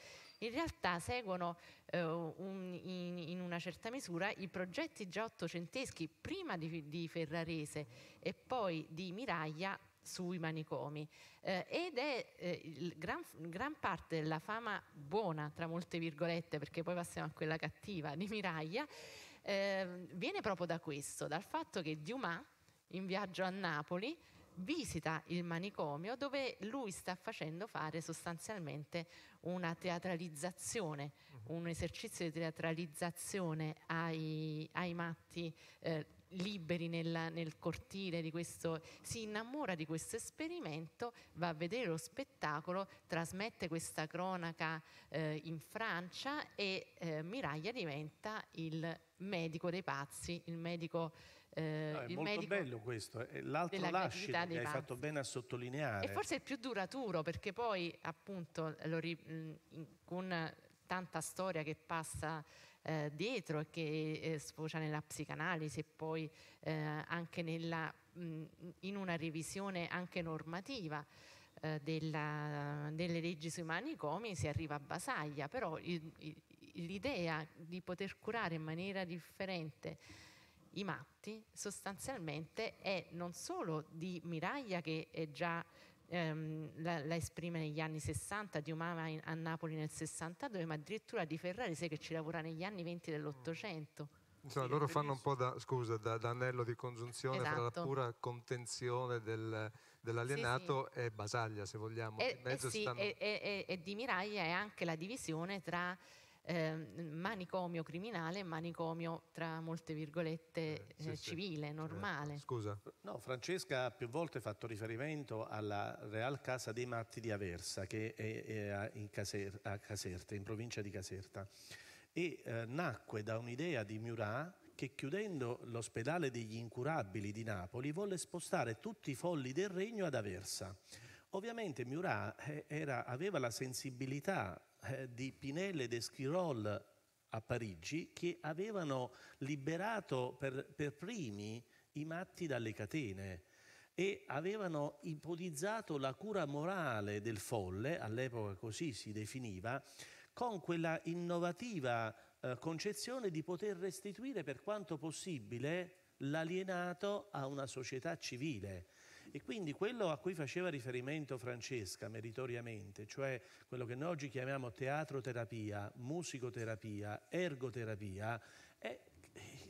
in realtà seguono eh, un, in, in, una certa misura i progetti già ottocenteschi, prima di, di Ferrarese e poi di Miraglia sui manicomi eh, ed è eh, gran, gran, parte della fama buona, tra molte virgolette, perché poi passiamo a quella cattiva di Miraglia, eh, viene proprio da questo, dal fatto che Dumas in viaggio a Napoli visita il manicomio dove lui sta facendo fare sostanzialmente una teatralizzazione, mhm. un esercizio di teatralizzazione ai, ai matti eh, liberi nel, nel cortile di questo, si innamora di questo esperimento, va a vedere lo spettacolo, trasmette questa cronaca eh, in Francia e eh, Miraglia diventa il medico dei pazzi, il medico eh, no, è molto bello questo, l'altro lascito che hai fatto bene a sottolineare. E forse è il più duraturo perché poi appunto ri, mm, con tanta storia che passa eh, dietro e che eh, sfocia nella psicanalisi e poi eh, anche nella, mh, mm, in una revisione anche normativa. Eh, della, delle leggi sui manicomi si arriva a Basaglia, però il, il, l'idea di poter curare in maniera differente i matti sostanzialmente è non solo di Miraglia che è già ehm, la, la, esprime negli anni 60, di Umama in, a Napoli nel 62, ma addirittura di Ferrarese che ci lavora negli anni 20 dell'Ottocento. Insomma, sì, loro fanno un po' da, scusa, da, da anello di congiunzione esatto. tra la esatto. pura contenzione del, dell'alienato sì, sì. e Basaglia, se vogliamo. Eh, eh e, e, stanno... e, e di Miraglia è anche la divisione tra eh, manicomio criminale e manicomio tra molte virgolette eh, eh sì, civile, sì. Eh, normale. Scusa. No, Francesca ha più volte fatto riferimento alla Real Casa dei Matti di Aversa che è, è in Caser- a Caserta, in provincia di Caserta e eh, nacque da un'idea di Murat che chiudendo l'ospedale degli incurabili di Napoli volle spostare tutti i folli del regno ad Aversa. Ovviamente Murat eh, era, aveva la sensibilità eh, di Pinelle e d'Esquirol a Parigi che avevano liberato per, per primi i matti dalle catene e avevano ipotizzato la cura morale del folle, all'epoca così si definiva, con quella innovativa eh, concezione di poter restituire per quanto possibile l'alienato a una società civile. E quindi quello a cui faceva riferimento Francesca meritoriamente, cioè quello che noi oggi chiamiamo teatroterapia, musicoterapia, ergoterapia, è eh,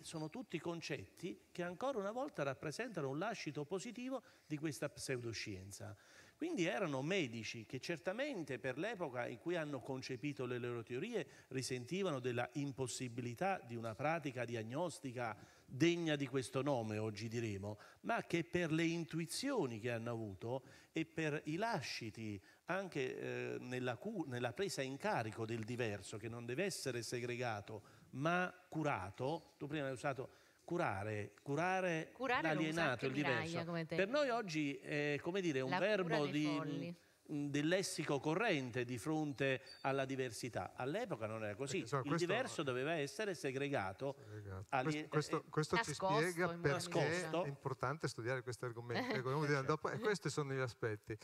sono tutti concetti che ancora una volta rappresentano un lascito positivo di questa pseudoscienza. Quindi erano medici che certamente per l'epoca in cui hanno concepito le loro teorie risentivano della impossibilità di una pratica diagnostica degna di questo nome, oggi diremo, ma che per le intuizioni che hanno avuto e per i lasciti anche eh, nella, nella presa in carico del diverso, che non deve essere segregato ma curato, tu prima hai usato curare, curare, curare l'alienato, il diverso. Per noi oggi è come dire un La verbo di... Folli del lessico corrente di fronte alla diversità. All'epoca non era così, eh, so, il diverso doveva essere segregato. segregato. Alien- questo, questo, eh, questo nascosto, ci spiega perché è importante studiare questi argomenti. Ecco, e eh, questi sono gli aspetti.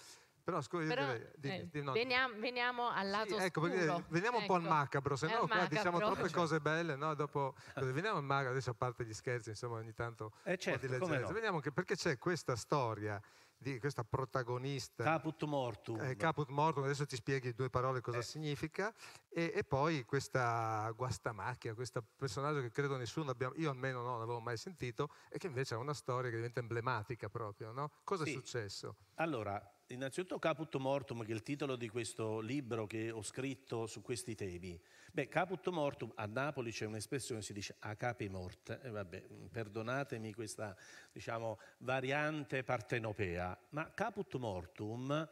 Però scusi, Però, direi, eh, di, no, veniamo, veniamo, al lato sì, ecco, veniamo ecco. un po' al ecco. macabro, se no qua diciamo troppe certo. cose belle, no? Dopo, veniamo al macabro, adesso a parte gli scherzi, insomma ogni tanto eh certo, un po' di certo, leggerezza. No. Vediamo che, perché c'è questa storia di questa protagonista. Caput mortum. Eh, caput mortum, adesso ti spieghi due parole cosa eh. significa. E, e, poi questa guastamacchia, questo personaggio che credo nessuno abbia, io almeno no, non l'avevo mai sentito, e che invece ha una storia che diventa emblematica proprio. No? Cosa sì. è successo? Allora, innanzitutto Caput mortum, che è il titolo di questo libro che ho scritto su questi temi. Beh, caput mortum, a Napoli c'è un'espressione, che si dice a capi morte, eh, vabbè, perdonatemi questa diciamo, variante partenopea, ma caput mortum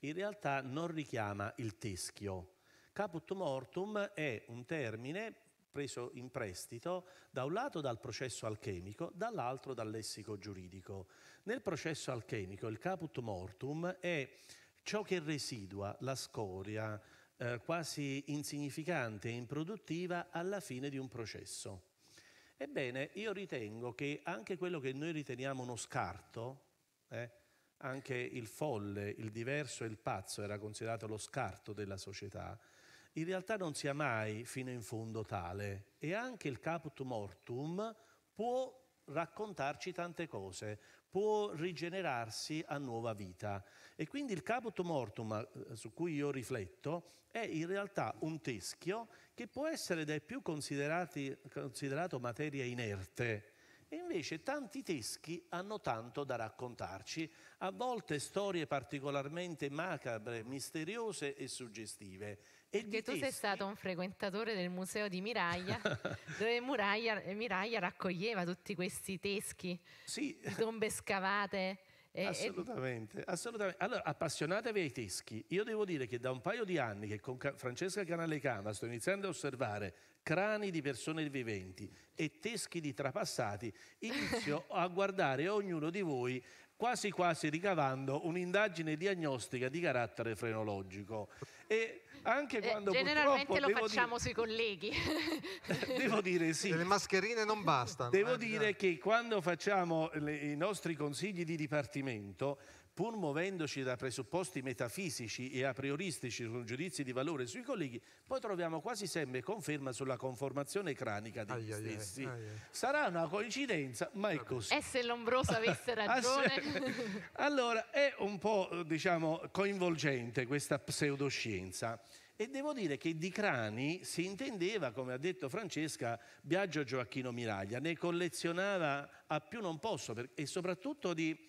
in realtà non richiama il teschio. Caput mortum è un termine preso in prestito da un lato dal processo alchemico, dall'altro dal lessico giuridico. Nel processo alchemico il caput mortum è ciò che residua, la scoria, eh, quasi insignificante e improduttiva alla fine di un processo. Ebbene, io ritengo che anche quello che noi riteniamo uno scarto, eh, anche il folle, il diverso e il pazzo era considerato lo scarto della società, in realtà non sia mai fino in fondo tale e anche il caput mortum può raccontarci tante cose, può rigenerarsi a nuova vita. E quindi il caput mortum eh, su cui io rifletto è in realtà un teschio che può essere dai più considerato materia inerte. E invece tanti teschi hanno tanto da raccontarci, a volte storie particolarmente macabre, misteriose e suggestive. Perché tu sei stato un frequentatore del museo di Miraglia, dove Muraglia, Miraglia raccoglieva tutti questi teschi, sì. tombe scavate. E, assolutamente, e... assolutamente. Allora, appassionatevi ai teschi. Io devo dire che da un paio di anni che con Francesca Canalecana sto iniziando a osservare crani di persone viventi e teschi di trapassati, inizio a guardare ognuno di voi quasi quasi ricavando un'indagine diagnostica di carattere frenologico. E anche eh, quando eh, generalmente lo facciamo dire, sui colleghi. devo dire sì. Le mascherine non bastano. Devo eh, dire no. che quando facciamo le, i nostri consigli di dipartimento pur muovendoci da presupposti metafisici e a prioristici con giudizi di valore sui colleghi, poi troviamo quasi sempre conferma sulla conformazione cranica degli ai stessi. Ai, Sarà una coincidenza, ma è così. E se Lombroso avesse ragione? Ah, allora, è un po', diciamo, coinvolgente questa pseudoscienza. E devo dire che di crani si intendeva, come ha detto Francesca, Biagio Gioacchino Miraglia, ne collezionava a più non posso, e soprattutto di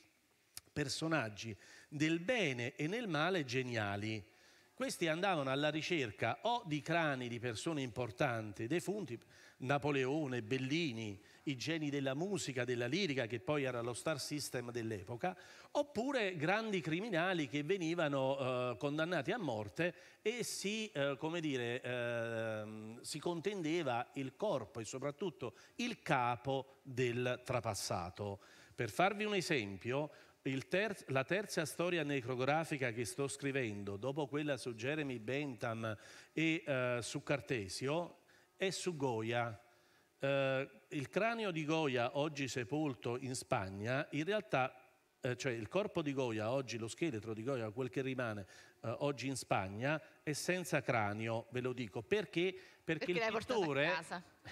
personaggi del bene e nel male geniali. Questi andavano alla ricerca o di crani di persone importanti, defunti, Napoleone, Bellini, i geni della musica, della lirica, che poi era lo star system dell'epoca, oppure grandi criminali che venivano eh, condannati a morte e si, eh, dire, eh, si contendeva il corpo e soprattutto il capo del trapassato. Per farvi un esempio, terzo, la terza storia necrografica che sto scrivendo, dopo quella su Jeremy Bentham e eh, su Cartesio, è su Goya. Eh, il cranio di Goya, oggi sepolto in Spagna, in realtà eh, cioè il corpo di Goya oggi, lo scheletro di Goya, quel che rimane eh, oggi in Spagna, è senza cranio, ve lo dico, perché, perché, perché il pittore...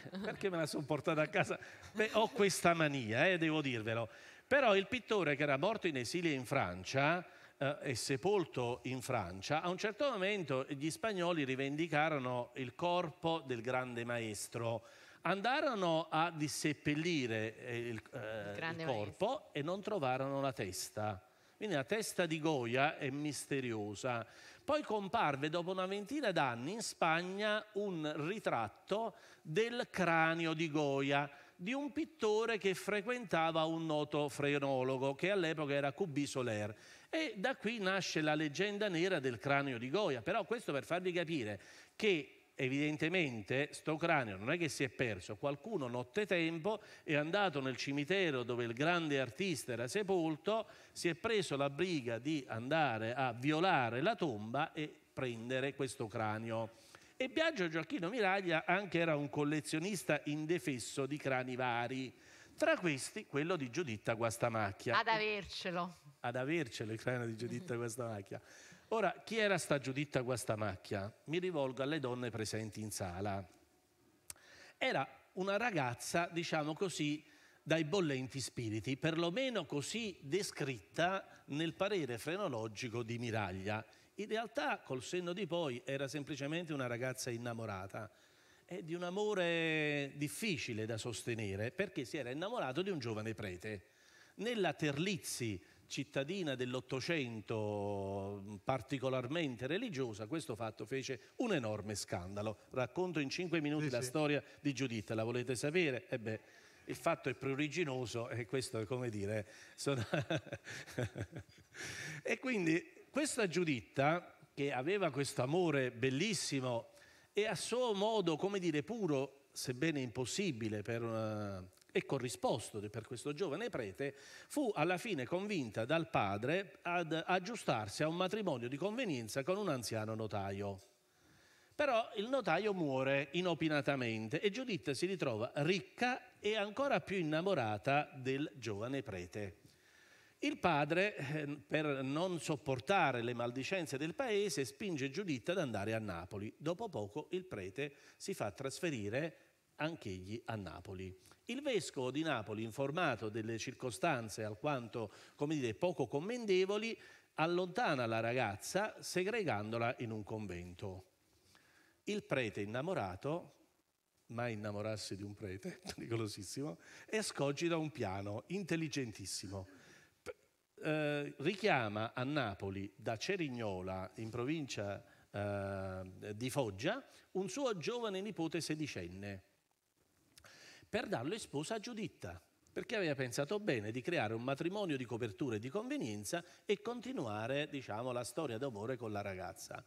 Perché me la sono portata a casa? Beh, ho questa mania, eh, devo dirvelo. Però il pittore che era morto in esilio in Francia eh, e sepolto in Francia, a un certo momento gli spagnoli rivendicarono il corpo del grande maestro. Andarono a disseppellire eh, il, eh, il corpo maestro. e non trovarono la testa. Quindi la testa di Goya è misteriosa. Poi comparve dopo una ventina d'anni in Spagna un ritratto del cranio di Goya di un pittore che frequentava un noto frenologo che all'epoca era Cubì Soler e da qui nasce la leggenda nera del cranio di Goya, però questo per farvi capire che evidentemente sto cranio non è che si è perso, qualcuno nottetempo è andato nel cimitero dove il grande artista era sepolto, si è preso la briga di andare a violare la tomba e prendere questo cranio. E Biagio Gioacchino Miraglia anche era un collezionista indefesso di crani vari, tra questi quello di Giuditta Guastamacchia. Ad avercelo. Ad avercelo il crani di Giuditta Guastamacchia. Ora, chi era sta Giuditta Guastamacchia? Mi rivolgo alle donne presenti in sala. Era una ragazza, diciamo così, dai bollenti spiriti, perlomeno così descritta nel parere frenologico di Miraglia. In realtà, col senno di poi, era semplicemente una ragazza innamorata e di un amore difficile da sostenere perché si era innamorato di un giovane prete. Nella Terlizzi, cittadina dell'Ottocento particolarmente religiosa, questo fatto fece un enorme scandalo. Racconto in cinque minuti sì, la sì. storia di Giuditta, la volete sapere? Ebbè, eh il fatto è pruriginoso e questo è come dire... Sono... e quindi questa Giuditta, che aveva questo amore bellissimo e a suo modo, come dire, puro, sebbene impossibile per una, eh, e corrisposto per questo giovane prete, fu alla fine convinta dal padre ad aggiustarsi a un matrimonio di convenienza con un anziano notaio. Però il notaio muore inopinatamente e Giuditta si ritrova ricca e ancora più innamorata del giovane prete. Il padre, eh, per non sopportare le maldicenze del paese, spinge Giuditta ad andare a Napoli. Dopo poco il prete si fa trasferire anch'egli a Napoli. Il vescovo di Napoli, informato delle circostanze alquanto, come dire, poco commendevoli, allontana la ragazza segregandola in un convento. Il prete innamorato, mai innamorarsi di un prete, pericolosissimo, escogita un piano intelligentissimo eh, richiama a Napoli da Cerignola in provincia eh, di Foggia un suo giovane nipote sedicenne per darlo in sposa a Giuditta perché aveva pensato bene di creare un matrimonio di copertura e di convenienza e continuare diciamo, la storia d'amore con la ragazza.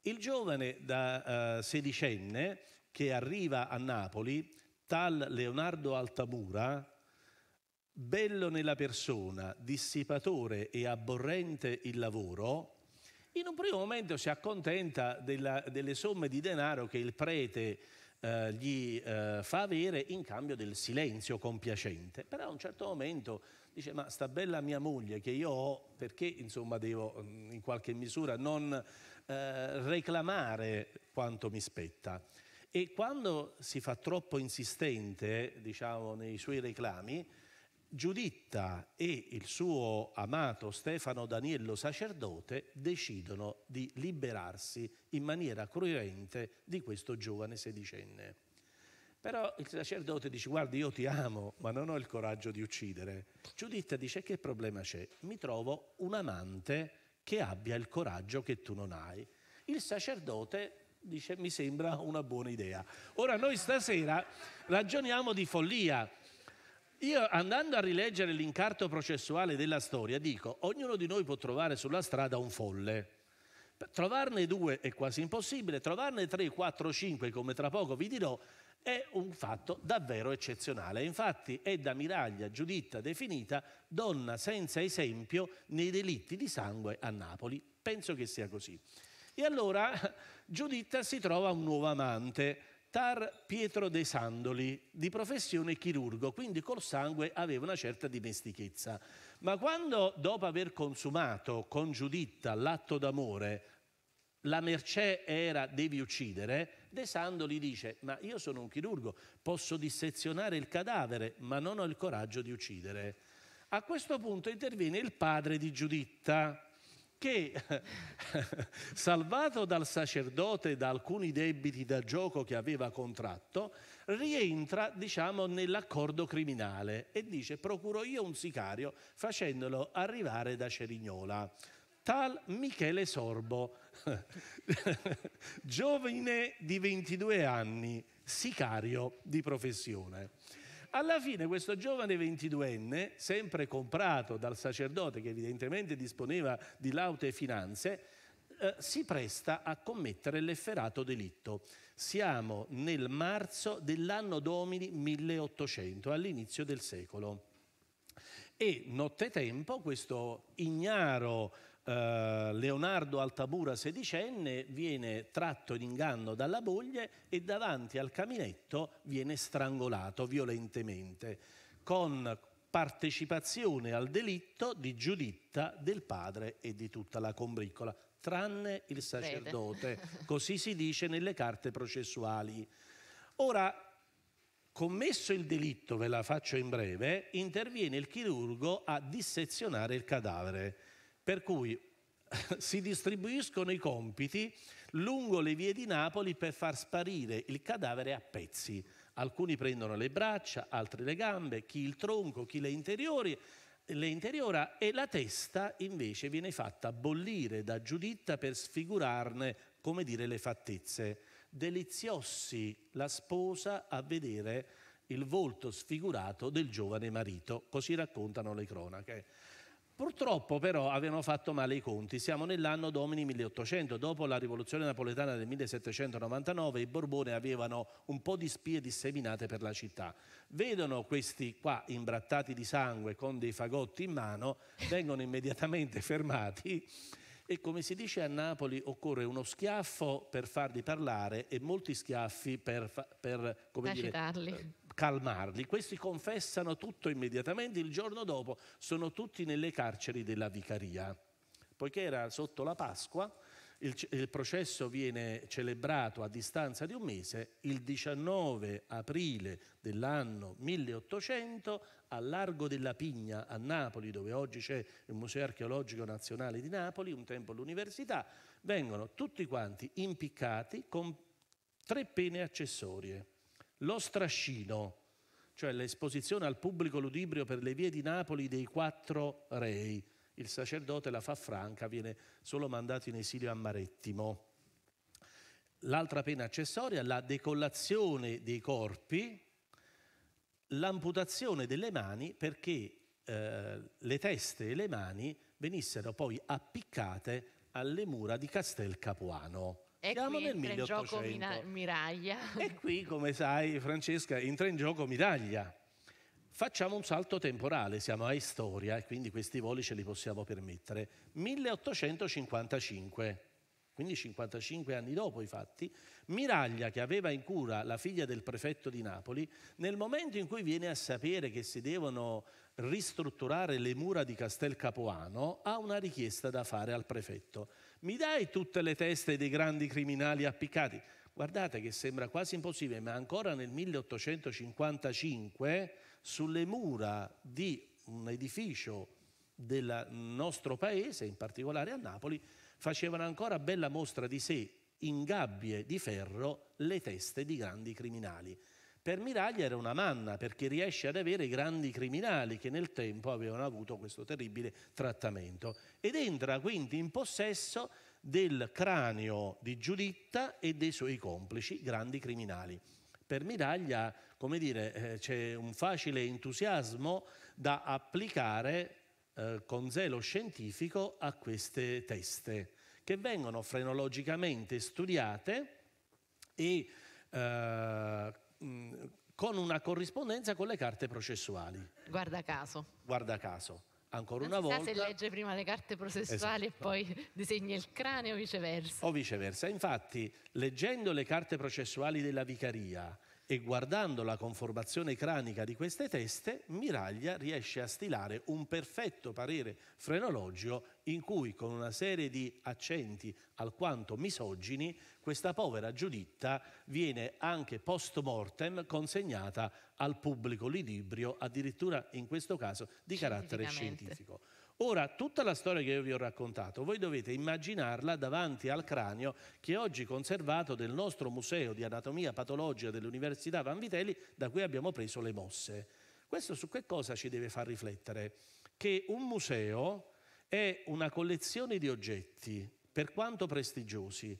Il giovane da eh, sedicenne che arriva a Napoli, tal Leonardo Altamura, bello nella persona, dissipatore e abborrente il lavoro, in un primo momento si accontenta della, delle somme di denaro che il prete eh, gli eh, fa avere in cambio del silenzio compiacente. Però a un certo momento dice, ma sta bella mia moglie che io ho, perché insomma devo mm, in qualche misura non eh, reclamare quanto mi spetta? E quando si fa troppo insistente, diciamo, nei suoi reclami, Giuditta e il suo amato Stefano Daniello sacerdote decidono di liberarsi in maniera cruente di questo giovane sedicenne. Però il sacerdote dice guardi io ti amo ma non ho il coraggio di uccidere. Giuditta dice che problema c'è? Mi trovo un amante che abbia il coraggio che tu non hai. Il sacerdote dice mi sembra una buona idea. Ora noi stasera ragioniamo di follia io andando a rileggere l'incarto processuale della storia dico, ognuno di noi può trovare sulla strada un folle. Trovarne due è quasi impossibile, trovarne tre, quattro, cinque, come tra poco vi dirò, è un fatto davvero eccezionale. Infatti è da Miraglia Giuditta definita donna senza esempio nei delitti di sangue a Napoli. Penso che sia così. E allora Giuditta si trova un nuovo amante, Star Pietro De Sandoli, di professione chirurgo, quindi col sangue aveva una certa dimestichezza. Ma quando, dopo aver consumato con Giuditta l'atto d'amore, la mercè era devi uccidere, De Sandoli dice ma io sono un chirurgo, posso dissezionare il cadavere, ma non ho il coraggio di uccidere. A questo punto interviene il padre di Giuditta, che, salvato dal sacerdote da alcuni debiti da gioco che aveva contratto, rientra, diciamo, nell'accordo criminale e dice procuro io un sicario facendolo arrivare da Cerignola. Tal Michele Sorbo, giovine di 22 anni, sicario di professione. Alla fine questo giovane 22enne, sempre comprato dal sacerdote che evidentemente disponeva di laute finanze, eh, si presta a commettere l'efferato delitto. Siamo nel marzo dell'anno domini 1800, all'inizio del secolo. E nottetempo questo ignaro eh, Leonardo Altabura, sedicenne, viene tratto in inganno dalla moglie e davanti al caminetto viene strangolato violentemente con partecipazione al delitto di Giuditta, del padre e di tutta la combriccola, tranne il sacerdote, così si dice nelle carte processuali. Ora, commesso il delitto, ve la faccio in breve, interviene il chirurgo a dissezionare il cadavere. Per cui si distribuiscono i compiti lungo le vie di Napoli per far sparire il cadavere a pezzi. Alcuni prendono le braccia, altri le gambe, chi il tronco, chi le interiori, le interiora e la testa invece viene fatta bollire da Giuditta per sfigurarne, come dire, le fattezze. Deliziossi la sposa a vedere il volto sfigurato del giovane marito, così raccontano le cronache. Purtroppo però avevano fatto male i conti. Siamo nell'anno domini 1800, dopo la rivoluzione napoletana del 1799 i Borbone avevano un po' di spie disseminate per la città. Vedono questi qua imbrattati di sangue con dei fagotti in mano, vengono immediatamente fermati e come si dice a Napoli occorre uno schiaffo per farli parlare e molti schiaffi per, per come dire, calmarli, questi confessano tutto immediatamente, il giorno dopo sono tutti nelle carceri della vicaria. Poiché era sotto la Pasqua, il, il, processo viene celebrato a distanza di un mese, il 19 aprile dell'anno 1800, a Largo della Pigna a Napoli, dove oggi c'è il Museo Archeologico Nazionale di Napoli, un tempo l'università, vengono tutti quanti impiccati con tre pene accessorie lo strascino, cioè l'esposizione al pubblico ludibrio per le vie di Napoli dei quattro rei. Il sacerdote la fa franca, viene solo mandato in esilio a Marettimo. L'altra pena accessoria, la decollazione dei corpi, l'amputazione delle mani perché eh, le teste e le mani venissero poi appiccate alle mura di Castel Capuano. E Siamo nel 1800. Mina- miraglia. E qui, come sai, Francesca, entra in gioco Miraglia. Facciamo un salto temporale, siamo a Istoria e quindi questi voli ce li possiamo permettere. 1855, quindi 55 anni dopo i fatti, Miraglia, che aveva in cura la figlia del prefetto di Napoli, nel momento in cui viene a sapere che si devono ristrutturare le mura di Castel Capoano, ha una richiesta da fare al prefetto. Mi dai tutte le teste dei grandi criminali appiccati? Guardate che sembra quasi impossibile, ma ancora nel 1855 sulle mura di un edificio del nostro paese, in particolare a Napoli, facevano ancora bella mostra di sé in gabbie di ferro le teste di grandi criminali. Per Miraglia era una manna perché riesce ad avere i grandi criminali che nel tempo avevano avuto questo terribile trattamento ed entra quindi in possesso del cranio di Giuditta e dei suoi complici, grandi criminali. Per Miraglia, come dire, eh, c'è un facile entusiasmo da applicare eh, con zelo scientifico a queste teste, che vengono frenologicamente studiate e eh, con una corrispondenza con le carte processuali. Guarda caso. Guarda caso. Ancora non una volta. se legge prima le carte processuali esatto. e poi disegna il cranio o viceversa. O viceversa. Infatti, leggendo le carte processuali della vicaria e guardando la conformazione cranica di queste teste, Miraglia riesce a stilare un perfetto parere frenologico in cui con una serie di accenti alquanto misogini questa povera Giuditta viene anche post mortem consegnata al pubblico ludibrio, addirittura in questo caso di carattere scientifico. Ora, tutta la storia che io vi ho raccontato, voi dovete immaginarla davanti al cranio che è oggi conservato del nostro museo di anatomia patologica dell'Università Vanvitelli, da cui abbiamo preso le mosse. Questo su che cosa ci deve far riflettere? Che un museo è una collezione di oggetti, per quanto prestigiosi,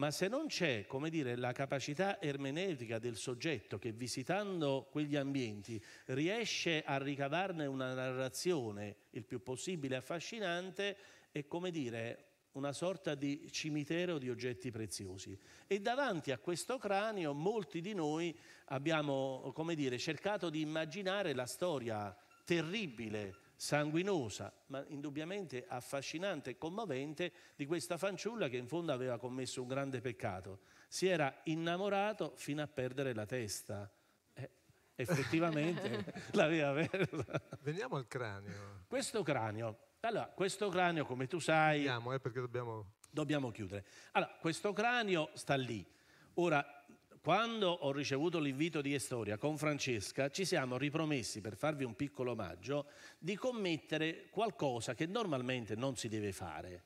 ma se non c'è dire, la capacità ermeneutica del soggetto che visitando quegli ambienti riesce a ricavarne una narrazione il più possibile affascinante, è come dire una sorta di cimitero di oggetti preziosi. E davanti a questo cranio molti di noi abbiamo dire, cercato di immaginare la storia terribile sanguinosa, ma indubbiamente affascinante e commovente, di questa fanciulla che in fondo aveva commesso un grande peccato. Si era innamorato fino a perdere la testa. Eh, effettivamente l'aveva persa. Veniamo al cranio. Questo cranio. Allora, questo cranio, come tu sai... Veniamo, eh, perché dobbiamo... Dobbiamo chiudere. Allora, questo cranio sta lì. Ora, quando ho ricevuto l'invito di Estoria con Francesca, ci siamo ripromessi, per farvi un piccolo omaggio, di commettere qualcosa che normalmente non si deve fare.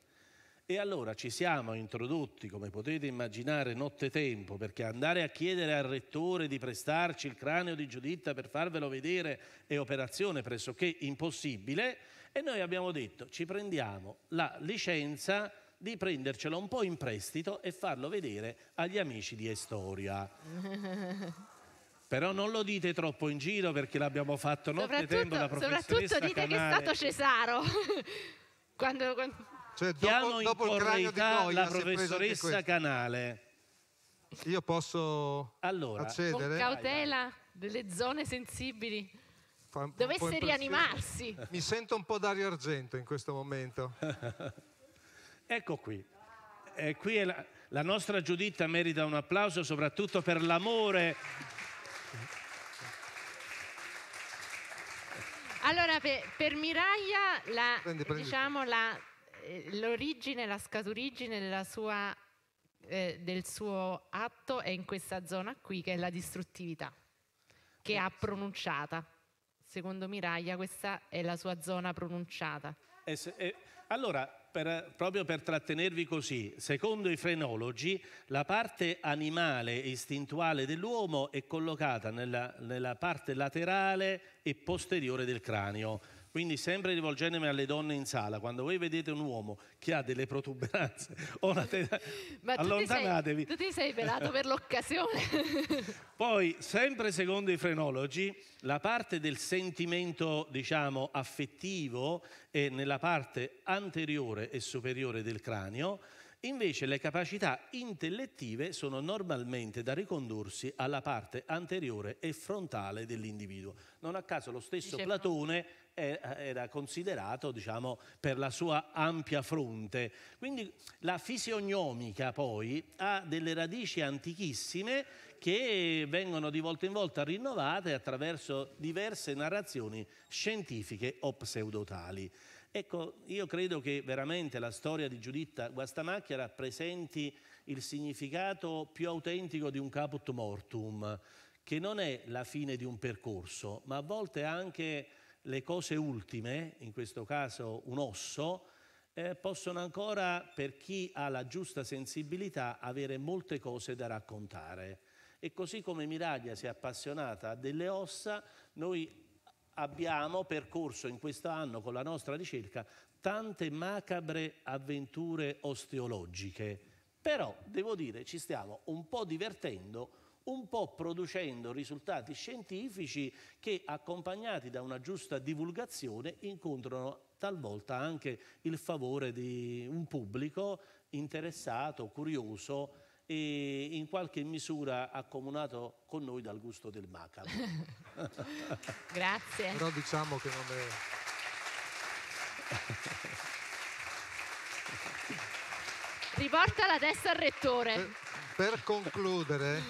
E allora ci siamo introdotti, come potete immaginare, nottetempo, perché andare a chiedere al rettore di prestarci il cranio di Giuditta per farvelo vedere è operazione pressoché impossibile, e noi abbiamo detto ci prendiamo la licenza di prendercelo un po' in prestito e farlo vedere agli amici di Estoria. Però non lo dite troppo in giro perché l'abbiamo fatto notte e tempo da professionista Soprattutto dite canale. che è stato Cesaro. quando, quando... Cioè, dopo, Chiamo dopo in correità la professoressa Canale. Io posso allora, accedere? Con cautela delle zone sensibili. Dovesse rianimarsi. Mi sento un po' d'aria Argento in questo momento. Ecco qui. E eh, qui la, la nostra Giuditta merita un applauso soprattutto per l'amore Allora, per, per Miraglia, la, prendi, prendi. diciamo, la, eh, l'origine, la scaturigine sua, eh, del suo atto è in questa zona qui, che è la distruttività, che eh, ha pronunciata. Secondo Miraglia questa è la sua zona pronunciata. Eh, eh allora, per, proprio per trattenervi così. Secondo i frenologi, la parte animale e istintuale dell'uomo è collocata nella, nella parte laterale e posteriore del cranio. Quindi sempre rivolgendomi alle donne in sala, quando voi vedete un uomo che ha delle protuberanze o una testa, allontanatevi. Tu ti, sei, tu ti sei velato per l'occasione. Poi, sempre secondo i frenologi, la parte del sentimento, diciamo, affettivo è nella parte anteriore e superiore del cranio, Invece le capacità intellettive sono normalmente da ricondursi alla parte anteriore e frontale dell'individuo. Non a caso lo stesso Dice Platone era considerato diciamo, per la sua ampia fronte. Quindi la fisiognomica poi ha delle radici antichissime che vengono di volta in volta rinnovate attraverso diverse narrazioni scientifiche o pseudotali. Ecco, io credo che veramente la storia di Giuditta Guastamacchia rappresenti il significato più autentico di un caput mortum, che non è la fine di un percorso, ma a volte anche le cose ultime, in questo caso un osso, eh, possono ancora, per chi ha la giusta sensibilità, avere molte cose da raccontare. E così come Miraglia si è appassionata a delle ossa, noi abbiamo percorso in questo anno con la nostra ricerca tante macabre avventure osteologiche, però devo dire ci stiamo un po' divertendo un po' producendo risultati scientifici che accompagnati da una giusta divulgazione incontrano talvolta anche il favore di un pubblico interessato, curioso e in qualche misura accomunato con noi dal gusto del macabro. Grazie. Però diciamo che non è... Riporta la testa al rettore. Per, per concludere,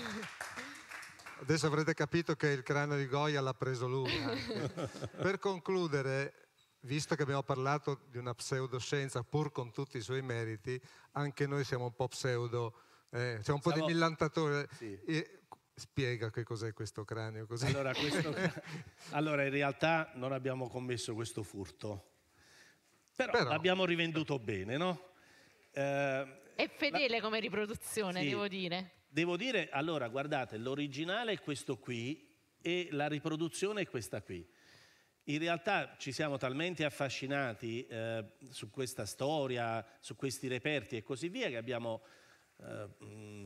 adesso avrete capito che il cranio di Goya l'ha preso lui. per concludere, visto che abbiamo parlato di una pseudoscienza pur con tutti i suoi meriti, anche noi siamo un po' pseudo eh, c'è un po' Siamo... di millantatore. Sì. E, Spiega che cos'è questo cranio. Così. Allora, questo... allora, in realtà non abbiamo commesso questo furto, però, però... l'abbiamo rivenduto bene, no? Eh, è fedele la... come riproduzione, sì. devo dire. Devo dire, allora, guardate, l'originale è questo qui e la riproduzione è questa qui. In realtà ci siamo talmente affascinati eh, su questa storia, su questi reperti e così via, che abbiamo eh,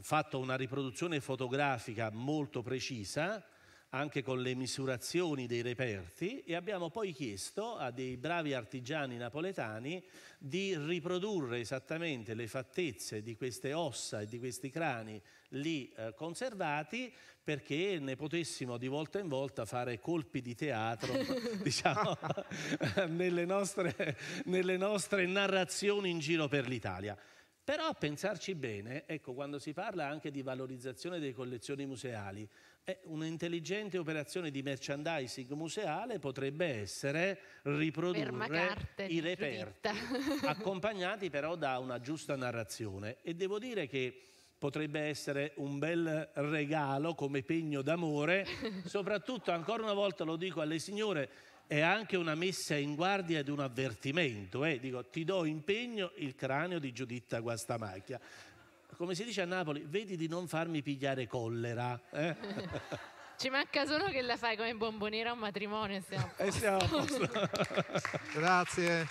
fatto una riproduzione fotografica molto precisa, anche con le misurazioni dei reperti e abbiamo poi chiesto a dei bravi artigiani napoletani di riprodurre esattamente le fattezze di queste ossa e di questi crani lì eh, conservati perché ne potessimo di volta in volta fare colpi di teatro diciamo, nelle, nostre, nelle nostre narrazioni in giro per l'Italia. Però a pensarci bene, ecco, quando si parla anche di valorizzazione delle collezioni museali, eh, un'intelligente operazione di merchandising museale potrebbe essere riprodurre i reperti, accompagnati però da una giusta narrazione. E devo dire che potrebbe essere un bel regalo come pegno d'amore, soprattutto ancora una volta lo dico alle signore è anche una messa in guardia ed un avvertimento. Eh? Dico, ti do impegno il cranio di Giuditta Guastamacchia. Come si dice a Napoli, vedi di non farmi pigliare collera. Eh? Ci manca solo che la fai come bomboniera a un matrimonio e siamo a posto. Grazie.